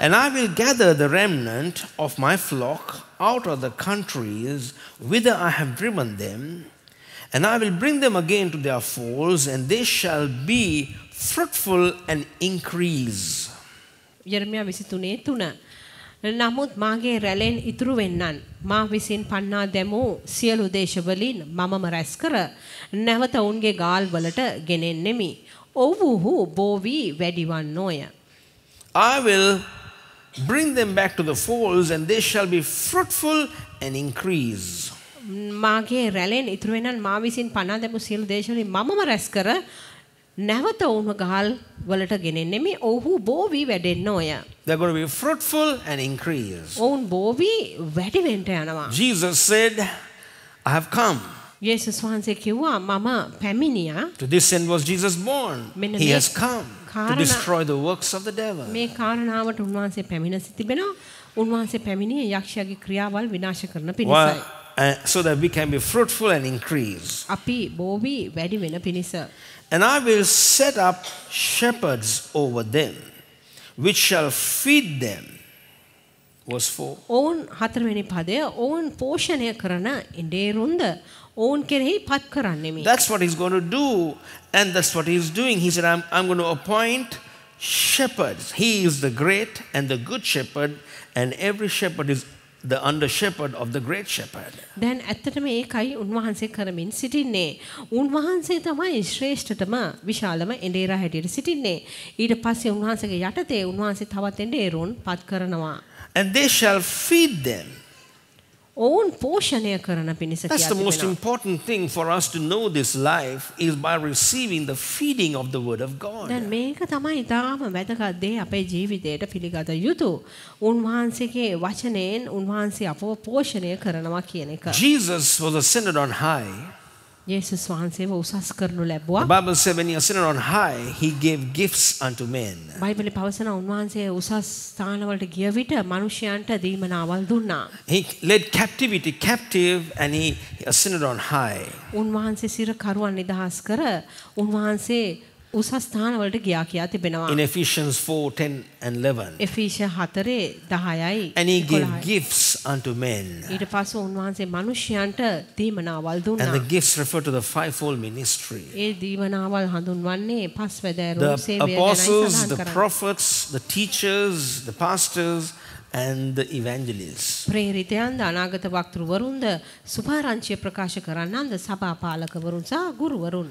And I will gather the remnant of my flock out of the countries whither I have driven them and I will bring them again to their folds, and they shall be fruitful and increase. යර්මයා විසිතුනේ තුන. නමුත් මාගේ රැලෙන් ඉතුරු වෙන්නන් මා විසින් පන්නා දැමූ සියලු දේශවලින් මමම රැස් නැවත ඔවුන්ගේ ගාල් වලට ගෙනෙන්නෙමි. ඔව්වුහු බෝවී වැඩිවන්නෝය. I will bring them back to the folds and they shall be fruitful and increase. මාගේ රැලෙන් ඉතුරු වෙනන් මා විසින් පනා දැමු සියලු දේශවලින් මමම රැස් කර නැවත ඔවුන්ව ගහල් වලට ගෙනෙන්නේ මේ ඔවුහු බෝ වී වැඩෙන්න ඔය. They're going to be fruitful and increase. ඔවුන් බෝ වී වැඩි වෙන්න යනවා. Jesus said, I have come. යේසුස් වහන්සේ කිව්වා මම පැමිණියා. To this end was Jesus born. He has come to destroy the works of the devil. මේ කාරණාවට උන්වහන්සේ පැමිණ සිටිබෙනවා. උන්වහන්සේ පැමිණියේ යක්ෂයාගේ ක්‍රියාවල් විනාශ කරන පිණිසයි. Uh, so that we can be fruitful and increase. And I will set up shepherds over them, which shall feed them. Verse 4. Own හතරවෙනි පදය ඔවුන් පෝෂණය කරන ඉඩේරුන්ද ඔවුන් කෙරෙහි පත් That's what he's going to do and that's what he's doing. He said I'm, I'm going to appoint shepherds. He is the great and the good shepherd and every shepherd is the under shepherd of the great shepherd. දැන් ඇත්තටම ඒකයි උන්වහන්සේ කරමින් සිටින්නේ. උන්වහන්සේ තමයි ශ්‍රේෂ්ඨතම විශාලම එඬේරා හැටියට සිටින්නේ. ඊට පස්සේ උන්වහන්සේගේ යටතේ උන්වහන්සේ තවත් එඬේරුන් පත් කරනවා. And they shall feed them. ඔවුන් පෝෂණය කරන පිණිස That's the most important thing for us to know this life is by receiving the feeding of the word of God. දැන් මේක තමයි ඊටාම වැදගත් දේ අපේ ජීවිතයට පිළිගත යුතු. උන්වහන්සේගේ වචනයෙන් උන්වහන්සේ අපව පෝෂණය කරනවා කියන එක. Jesus was ascended on high. Jesus වහන්සේව උසස් කරනු ලැබුවා. The Bible says when he ascended on high, he gave gifts unto men. බයිබලේ පවසන උන්වහන්සේ උසස් ස්ථානවලට ගිය විට මිනිසයන්ට දීමනාවල් දුන්නා. He led captivity captive and he ascended on high. උන්වහන්සේ සිර කරුවන් නිදහස් කර උන්වහන්සේ උසස් ස්ථානවලට ගියා කියා තිබෙනවා. In Ephesians 4:10 and 11. එෆීසිය 4:10යි. And he gave gifts unto men. ඊට පස්සේ උන්වහන්සේ මිනිසයන්ට දීමනාවල් දුන්නා. And the gifts refer to the fivefold ministry. ඒ දීමනාවල් හඳුන්වන්නේ පස්වැදෑරුම් සේවය ගැනයි apostles, the prophets, the teachers, the pastors, and the evangelists. ප්‍රේරිතයන්ද අනාගත වක්තෘවරුන්ද සුභාරංචිය ප්‍රකාශ කරන්නන්ද සභාපාලකවරුන් සහ ගුරුවරුන්.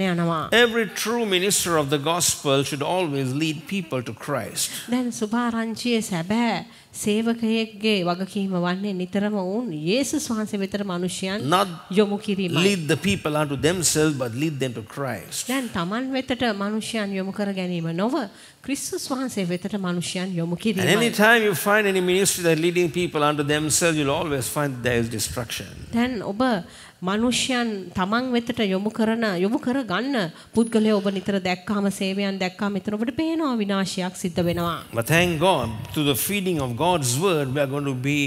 Every true minister of the gospel should always lead people to Christ. දැන් සුභාරංචියේ සැබෑ සේවකයෙක්ගේ වගකීම වන්නේ නිතරම වුන් යේසුස් වහන්සේ වෙතට මිනිසයන් යොමු කිරීම. Lead the people unto themselves but lead them to Christ. Then, tamal වෙතට මිනිසයන් යොමු And any time you find any ministry that leading people unto themselves you'll always find there is destruction. Then, ඔබ මිනිස්යන් තමන් වෙතට යොමු කරන යොමු කර ගන්න පුද්ගලයා ඔබ නිතර දැක්කාම සේවයන් දැක්කාම එතන ඔබට පේනවා විනාශයක් සිද්ධ වෙනවා. But thank God to the feeding of God's word we are going to be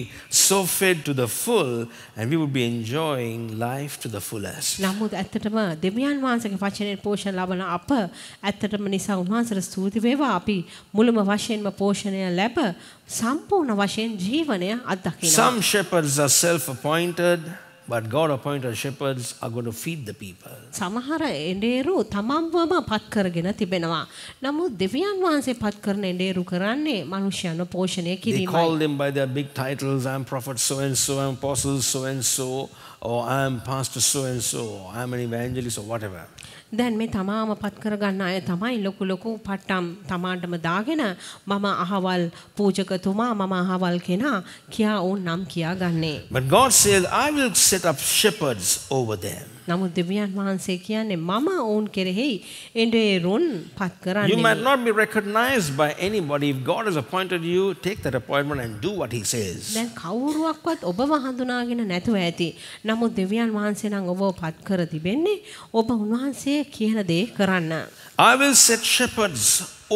so fed to the full and we will be enjoying life to the fullest. නමුත් ඇත්තටම දෙවියන් වහන්සේගේ වචනේ පෝෂණ ලබන අප ඇත්තටම නිසා උන්වහන්සේට ස්තුති වේවා අපි මුලම වශයෙන්ම පෝෂණය ලැබ සම්පූර්ණ වශයෙන් ජීවනය අත්දකිනවා. Some shepherds are self appointed But God appointed shepherds are going to feed the people. සමහර එඬේරු තමන්වම පත් කරගෙන තිබෙනවා. නමුත් දෙවියන් වහන්සේ පත් කරන එඬේරු කරන්නේ මිනිසයන් පෝෂණය කිරීමයි. They call them by their big titles. I'm prophet so and so. I'm apostle so and so. Or I'm pastor so and so. I'm an evangelist or whatever. දැන් මේ තමාම පත් කරගන්න අය තමයි ලොකු ලොකු පට්ටම් තමාටම දාගෙන මම අහවල් පූජකතුමා මම අහවල් කෙනා කියා ඕන් නම් කියා ගන්නේ. But God said I will set up shepherds over them. නමුත් දෙවියන් වහන්සේ කියන්නේ මම ඔවුන් කෙරෙහි එඬේ රොන් පත් කරන්නේ. You might not be recognized by anybody if God has appointed you take that appointment and do what he says. දැන් කවුරුවක්වත් ඔබව හඳුනාගෙන නැතුව ඇති. නමුත් දෙවියන් වහන්සේ නම් ඔබව පත් කර තිබෙන්නේ ඔබ උන්වහන්සේ දේ කියන දේ කරන්න. I will set shepherds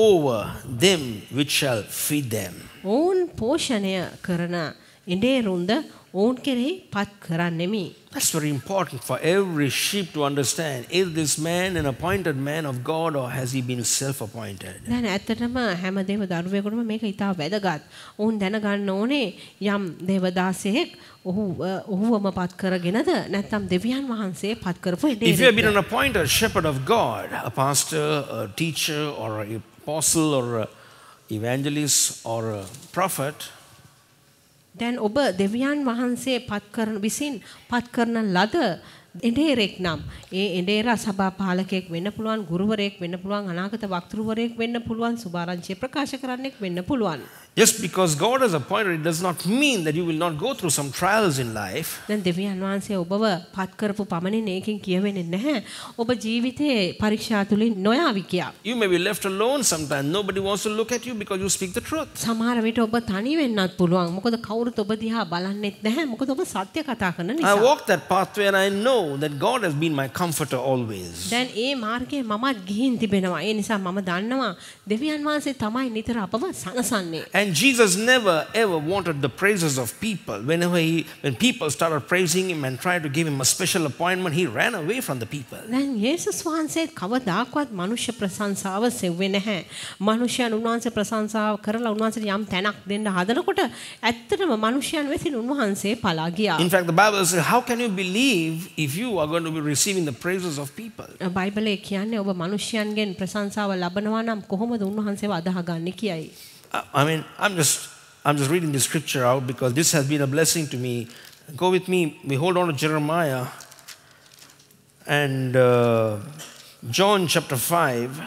over them which shall feed them. ඔවුන් පෝෂණය කරන ඉඩේරුන්ද ඔවුන් කෙරෙහි පත් කරන්නෙමි. That's very important for every sheep to understand. Is this man an appointed man of God or has he been self-appointed? දැන් ඇත්තටම හැම දේව දරුවෙකුටම මේක ඉතා වැදගත්. ඔවුන් දැනගන්න ඕනේ යම් දේවදාසයෙක් ඔහු ඔහුවම පත් කරගෙනද නැත්නම් දෙවියන් වහන්සේ පත් කරපු ඉඩේ. If you have been an appointed shepherd of God, a pastor, a teacher or an apostle or an evangelist or a prophet, දැන් ඔබ දෙවියන් වහන්සේ පත් කරන විසින් පත් කරන ලද එඩේරෙක් නම් ඒ එඩේරා සභා පාලකයෙක් වෙන්න පුළුවන් ගුරුවරයෙක් වෙන්න පුළුවන් අනාගත වක්තෘවරයෙක් වෙන්න පුළුවන් සුභාරංචිය ප්‍රකාශ කරන්නෙක් වෙන්න පුළුවන් Just because God has appointed it does not mean that you will not go through some trials in life. Then Devi වහන්සේ ඔබව පත් කරපු පමණින් ඒකෙන් කියවෙන්නේ නැහැ. ඔබ ජීවිතයේ පරීක්ෂා තුලින් නොයාවි You may be left alone sometimes. Nobody wants to look at you because you speak the truth. සමහර විට ඔබ තනි වෙන්නත් පුළුවන්. මොකද කවුරුත් ඔබ දිහා බලන්නෙත් නැහැ. මොකද ඔබ සත්‍ය කතා කරන I walk that pathway and I know that God has been my comforter always. දැන් and Jesus never ever wanted the praises of people. Whenever he, when people started praising him and tried to give him a special appointment, he ran away from the people. Then යේසුස් වහන්සේ කවදාකවත් මනුෂ්‍ය ප්‍රශංසාව සෙව්වේ නැහැ. මනුෂ්‍යයන් උන්වහන්සේ ප්‍රශංසාව කරලා උන්වහන්සේට යම් තැනක් දෙන්න හදනකොට ඇත්තටම මනුෂ්‍යයන් වෙතින් උන්වහන්සේ පලා palagiya. In fact the Bible says how can you believe if you are going to be receiving the praises of people? බයිබලයේ කියන්නේ ඔබ මනුෂ්‍යයන්ගෙන් ප්‍රශංසාව ලබනවා නම් කොහොමද උන්වහන්සේව gani kiai. I mean, I'm just, I'm just reading the scripture out because this has been a blessing to me. Go with me. We hold on to Jeremiah and uh, John chapter 5.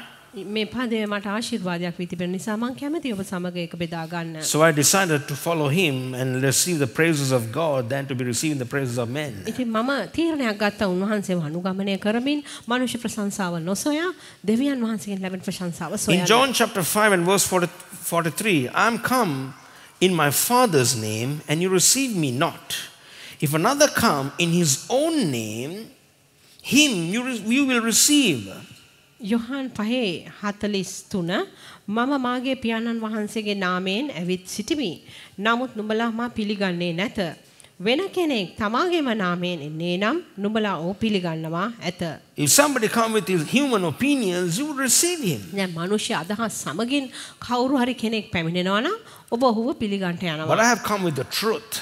මේ පදේ මට ආශිර්වාදයක් නිසා මම ඔබ සමග බෙදා ගන්න. So I decided to follow him and receive the praises of God than to be receiving the praises of men. ඉතින් මම තීරණයක් ගත්තා උන්වහන්සේව අනුගමනය කරමින් මනුෂ්‍ය ප්‍රශංසාව නොසොයා දෙවියන් වහන්සේගෙන් ලැබෙන ප්‍රශංසාව සොයා. In John chapter 5 and verse 43, I am come in my Father's name and you receive me not. If another come in his own name, him you, you will receive. Yohan පහේ හතලිස් තුන මම මාගේ පියාණන් වහන්සේගේ නාමයෙන් ඇවිත් සිටිමි. නමුත් නුඹලා මා පිළිගන්නේ නැත. If somebody come with his human opinions, you will receive him. But I have come with the truth.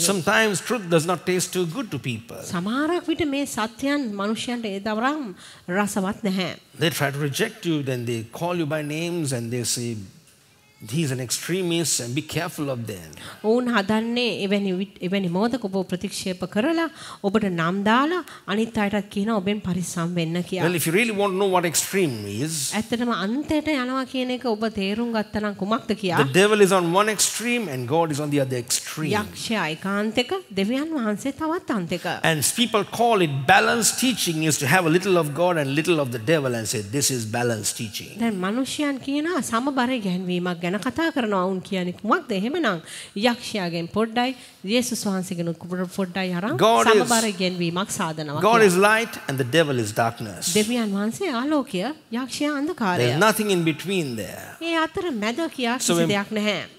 Sometimes truth does not taste too good to people. They try to reject you, then they call you by names and they say these are extremists and be careful of them. ඔවුන් හදන්නේ එවැනි එවැනි මොහොතක ඔබ ප්‍රතික්ෂේප කරලා ඔබට නම් දාලා අනිත් අයටත් කියන ඔබෙන් පරිස්සම් වෙන්න කියලා. Well if you really want to know what extreme is. ඇත්තටම අන්තයට යනවා කියන එක ඔබ තේරුම් ගත්තා නම් කුමක්ද කියලා? The devil is on one extreme and God is on the other extreme. යක්ෂයා ඒකාන්තයක දෙවියන් වහන්සේ තවත් අන්තයක. And people call it balanced teaching is to have a little of God and little of the devil and say this is balanced teaching. දැන් මිනිසයන් කියනවා සමබර ගැන කතා කරනවා වුන් කියන්නේ කුමක්ද? එහෙමනම් යක්ෂයාගෙන් පොඩ්ඩයි යේසුස් වහන්සේගෙනුත් පොඩ්ඩයි අරන් සමබර ගෙන්වීමක් සාදනවා. God is light and the devil is darkness. දෙවියන් වහන්සේ ආලෝකය, යක්ෂයා අන්ධකාරය. There's nothing in between there. ඒ අතර මැද කියා කිසි දෙයක් නැහැ.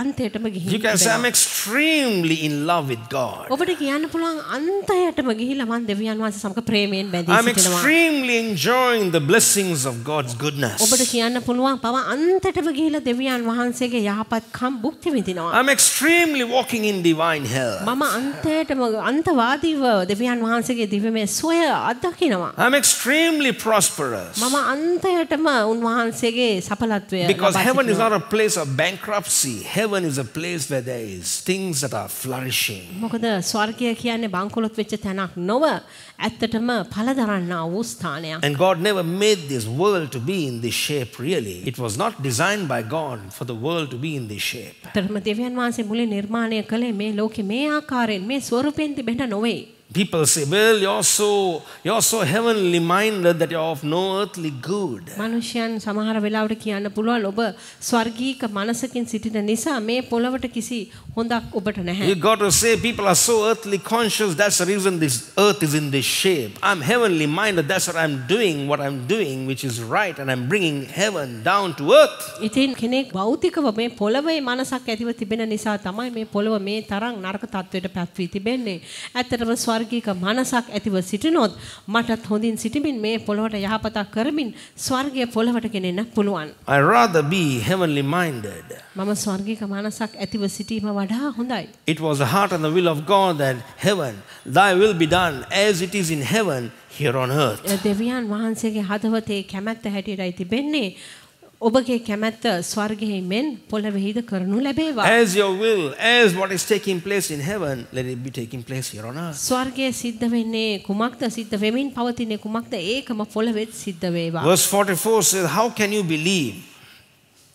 අන්තයටම can say I'm extremely in love with God ඔබට කියන්න පුළුවන් අන්තයටම ගිහිලා මම දෙවියන් වහන්සේ ප්‍රේමයෙන් බැඳී සිටිනවා I'm extremely enjoying the blessings of God's goodness ඔබට කියන්න පුළුවන් පව අනතයටම ගිහිලා දෙවියන් වහන්සේගේ යහපත්කම් භුක්ති විඳිනවා I'm extremely walking in divine health මම අන්තයටම අන්තවාදීව දෙවියන් වහන්සේගේ දිව්‍යමය සුවය අත්දකිනවා I'm extremely prosperous මම අන්තයටම උන්වහන්සේගේ සඵලත්වය because heaven is not a place of bankruptcy heaven is a place where there is things that are flourishing. මොකද ස්වර්ගය කියන්නේ බංකොලොත් වෙච්ච තැනක් නොව ඇත්තටම පළදරන්න වූ ස්ථානයක්. And God never made this world to be in this shape really. It was not designed by God for the world to be in this shape. තරම දෙවියන් වහන්සේ මුලින් නිර්මාණය කළේ මේ ලෝකෙ මේ ආකාරයෙන් මේ ස්වරූපයෙන් තිබෙන්න නොවේ. People say, well, you're so, you're so heavenly minded that you're of no earthly good. මනුෂ්‍යයන් සමහර වෙලාවට කියන්න පුළුවන් ඔබ ස්වර්ගීක මනසකින් සිටින නිසා මේ පොළවට කිසි හොඳක් ඔබට නැහැ. You got to say people are so earthly conscious that's the reason this earth is in this shape. I'm heavenly minded. That's what I'm doing, what I'm doing, which is right, and I'm bringing heaven down to earth. I'd rather be heavenly minded. මම ස්වර්ගික මානසක් ඇතිව සිටීම වඩා හොඳයි. It was the heart and the will of God that heaven, thy will be done as it is in heaven here on earth. දෙවියන් වහන්සේගේ හදවතේ කැමැත්ත හැටියටයි තිබෙන්නේ ඔබගේ කැමැත්ත ස්වර්ගයේ මෙන් පොළවෙහිද කරනු ලැබේවා. As your will, as what is taking place in heaven, let it be taking place here on earth. ස්වර්ගයේ සිද්ධ වෙන්නේ කුමක්ද සිද්ධ වෙමින් පවතින්නේ කුමක්ද ඒකම පොළවෙත් සිද්ධ වේවා. Verse 44 says, how can you believe?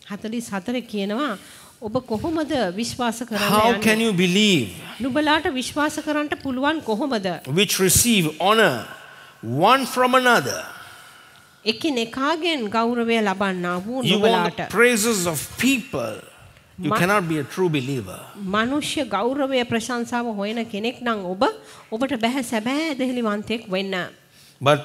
44 කියනවා ඔබ කොහොමද විශ්වාස කරන්නේ? How can you believe? නුඹලාට විශ්වාස කරන්න පුළුවන් කොහොමද? Which receive honor one from another. එකිනෙකාගෙන් ගෞරවය ලබන්නා වූ නුඹලාට. praises of people. You cannot be a true believer. මනුෂ්‍ය ගෞරවය ප්‍රශංසාව හොයන කෙනෙක් නම් ඔබ ඔබට බෑ සැබෑ දෙහිලිවන්තයෙක් වෙන්න. But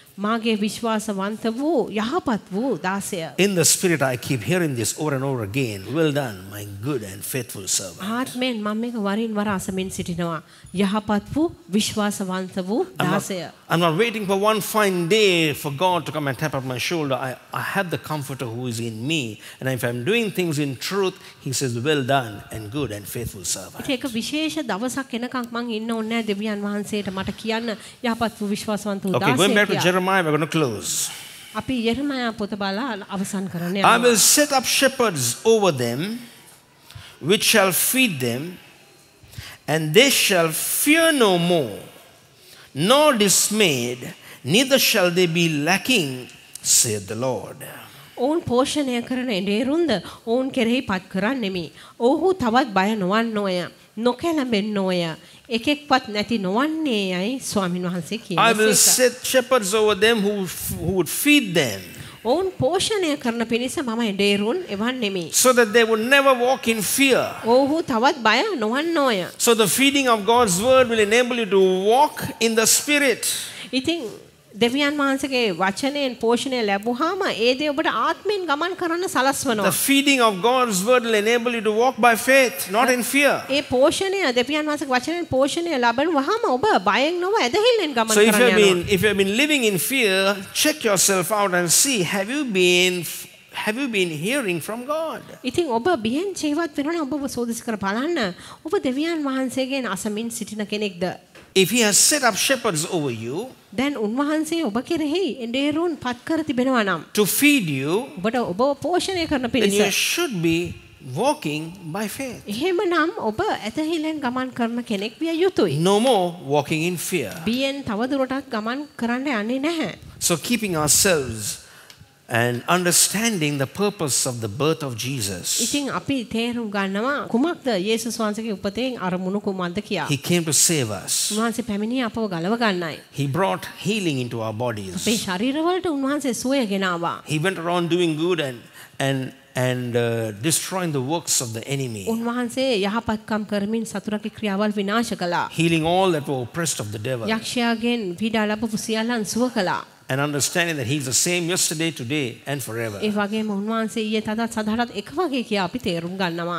In the spirit I keep hearing this over and over again. Well done, my good and faithful servant. ආත්මයෙන් මම මේක වරින් වර අසමින් සිටිනවා. යහපත් වූ විශ්වාසවන්ත වූ I'm not waiting for one fine day for God to come and tap on my shoulder. I, have the comforter who is in me. And if I'm doing things in truth, he says, well done and good and faithful servant. ඒක විශේෂ දවසක් එනකම් මං ඉන්න ඕනේ නැහැ දෙවියන් වහන්සේට මට කියන්න යහපත් Okay, Jeremiah, we're going to close. අපි යෙරමයා පොත අවසන් කරන්න යනවා. I will set up shepherds over them which shall feed them and they shall fear no more nor dismayed neither shall they be lacking saith the Lord. ඔවුන් පෝෂණය කරන එඩේරුන්ද ඔවුන් කෙරෙහි පත් කරන්නෙමි. ඔහු තවත් බය නොවන් නොය. එකෙක්වත් නැති නොවන්නේ යයි ස්වාමින් වහන්සේ I will set shepherds over them who, who would feed them. ඔවුන් පෝෂණය කරන පිණිස මම එඩේරුන් එවන් නෙමේ. So that they would never walk in fear. ඔව්හු තවත් බය නොවන්නෝය. So the feeding of God's word will enable you to walk in the spirit. ඉතින් දෙවියන් වහන්සේගේ වචනයෙන් පෝෂණය ලැබුවාම ඒ දේ ඔබට ආත්මයෙන් ගමන් කරන්න සලස්වනවා. The feeding of God's word will enable you to walk by faith, not in fear. ඒ පෝෂණය දෙවියන් වහන්සේගේ වචනයෙන් පෝෂණය ලැබුවාම ඔබ බයෙන් නොව ඇදහිල්ලෙන් ගමන් කරන්න යනවා. So if you've been if you've been living in fear, check yourself out and see have you been have you been hearing from God? ඉතින් ඔබ බියෙන් ජීවත් වෙනවා නම් ඔබ සෝදිසි කර බලන්න. ඔබ දෙවියන් වහන්සේගෙන් අසමින් සිටින කෙනෙක්ද? If he has set up shepherds over you, then උන්වහන්සේ ඔබ කෙරෙහි එඬේරුන් පත් කර තිබෙනවා නම් to feed you ඔබට ඔබ පෝෂණය කරන පිණිස you should be walking by faith එහෙමනම් ඔබ ඇතහිලෙන් ගමන් කරන කෙනෙක් විය යුතුයි no more walking in fear බියෙන් තවදුරටත් ගමන් කරන්න යන්නේ නැහැ so keeping ourselves and understanding the purpose of the birth of Jesus. He came to save us. He brought healing into our bodies. He went around doing good and and and uh, destroying the works of the enemy. Healing all that were oppressed of the devil and understanding that he's the same yesterday today and forever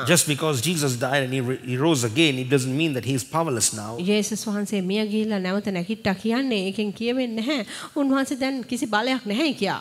just because jesus died and he, he rose again it doesn't mean that he is powerless now ජේසුස්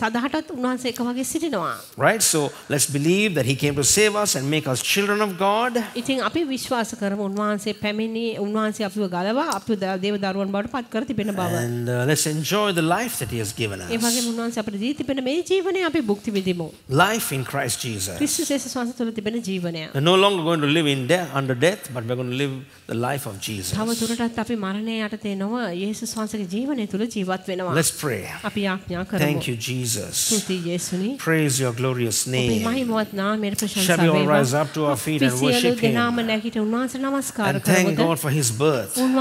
සදහටත් උන්වහන්සේ එක වගේ සිටිනවා. Right? So let's believe that he came to save us and make us children of God. ඉතින් අපි විශ්වාස කරමු උන්වහන්සේ පැමිණි උන්වහන්සේ අපිව ගලවා අපිව දේව දරුවන් බවට පත් කර තිබෙන බව. And uh, let's enjoy the life that he has given us. ඒ වගේම උන්වහන්සේ අපිට දී තිබෙන මේ ජීවනය අපි භුක්ති විඳිමු. Life in Christ Jesus. ක්‍රිස්තුස් යේසුස් වහන්සේ තුළ තිබෙන ජීවනය. We're no longer going to live in death under death but we're going to live the life of Jesus. තව දුරටත් අපි මරණය යටතේ නොව යේසුස් වහන්සේගේ ජීවනය තුළ ජීවත් වෙනවා. Let's pray. අපි ආඥා කරමු. Thank you Jesus. Jesus. Praise your glorious name. Shall we all rise up to our feet and worship Him? And thank God for His birth. And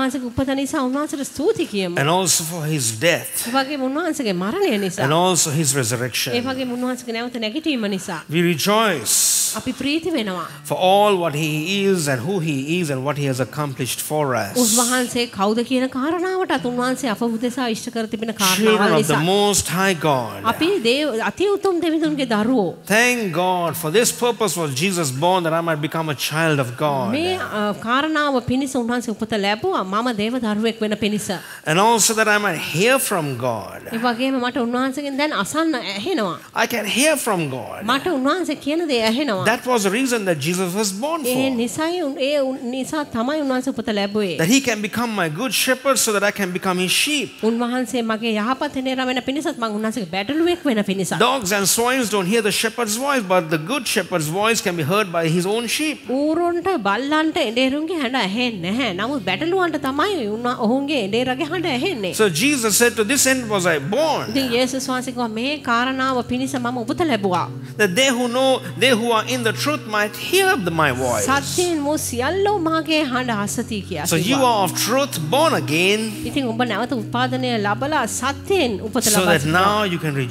also for His death. And also His resurrection. We rejoice. For all what He is and who He is and what He has accomplished for us. Children of the Most High God. Thank God for this purpose was Jesus born that I might become a child of God. Uh, and also that I might hear from God. I can hear from God. That was the reason that Jesus was born for. That he can become my good shepherd so that I can become his sheep han väck med Dogs and swines don't hear the shepherd's voice, but the good shepherd's voice can be heard by his own sheep. ඌරුන්ට බල්ලන්ට එඬේරුන්ගේ හඬ ඇහෙන්නේ නැහැ. tamai බැටළුවන්ට තමයි ඔවුන්ගේ එඬේරගේ හඬ ne. So Jesus said to this end was I born. The යේසුස් වහන්සේ ko me karana පිණිස මම උපත That they who know, they who are in the truth might hear the, my voice. සත්‍යයෙන් වූ සියල්ලෝ මාගේ හඬ asati කියලා. So you are of truth born again. Iting ඔබ නැවත උත්පාදනය ලබලා සත්‍යයෙන් උපත So that now you can rejoice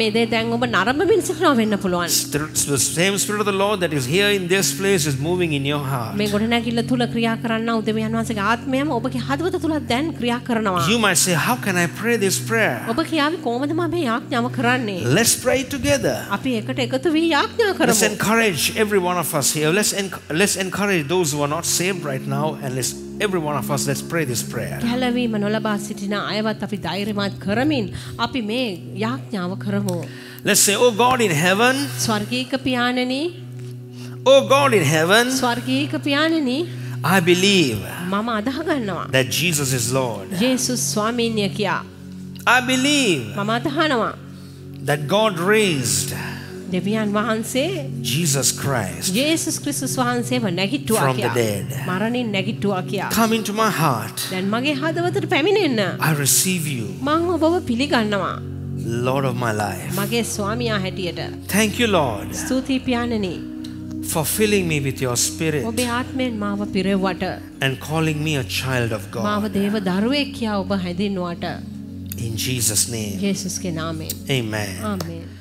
මේ දේ දැන් ඔබ නරඹ මිනිසෙකුට වෙන්න පුළුවන්. The same spirit of the Lord that is here in this place is moving in your heart. මේ ගොඩනැගිල්ල තුල ක්‍රියා කරන්න උදවියන් වහන්සේගේ ආත්මයම ඔබගේ හදවත තුල දැන් ක්‍රියා කරනවා. You might say how can I pray this prayer? ඔබ කියාවි කොහොමද මම මේ යාඥාව කරන්නේ? Let's pray together. අපි එකට එකතු වී යාඥා කරමු. Let's encourage every one of us here. Let's let's encourage those who are not saved right now and let's every one of us let's pray this prayer. let Let's say, Oh God in heaven. Oh God in heaven. I believe that Jesus is Lord. I believe that God raised දෙවියන් වහන්සේ Jesus Christ Jesus ක්‍රිස්තුස් වහන්සේව නැගිට්ටුවා from the dead මරණින් නැගිට්ටුවා කියා come into my heart දැන් මගේ හදවතට පැමිණෙන්න I receive you මම ඔබව පිළිගන්නවා Lord of my life මගේ ස්වාමියා හැටියට thank you Lord ස්තුති පියාණනි for filling me with your spirit and calling me a child of God in Jesus name Jesus' name amen amen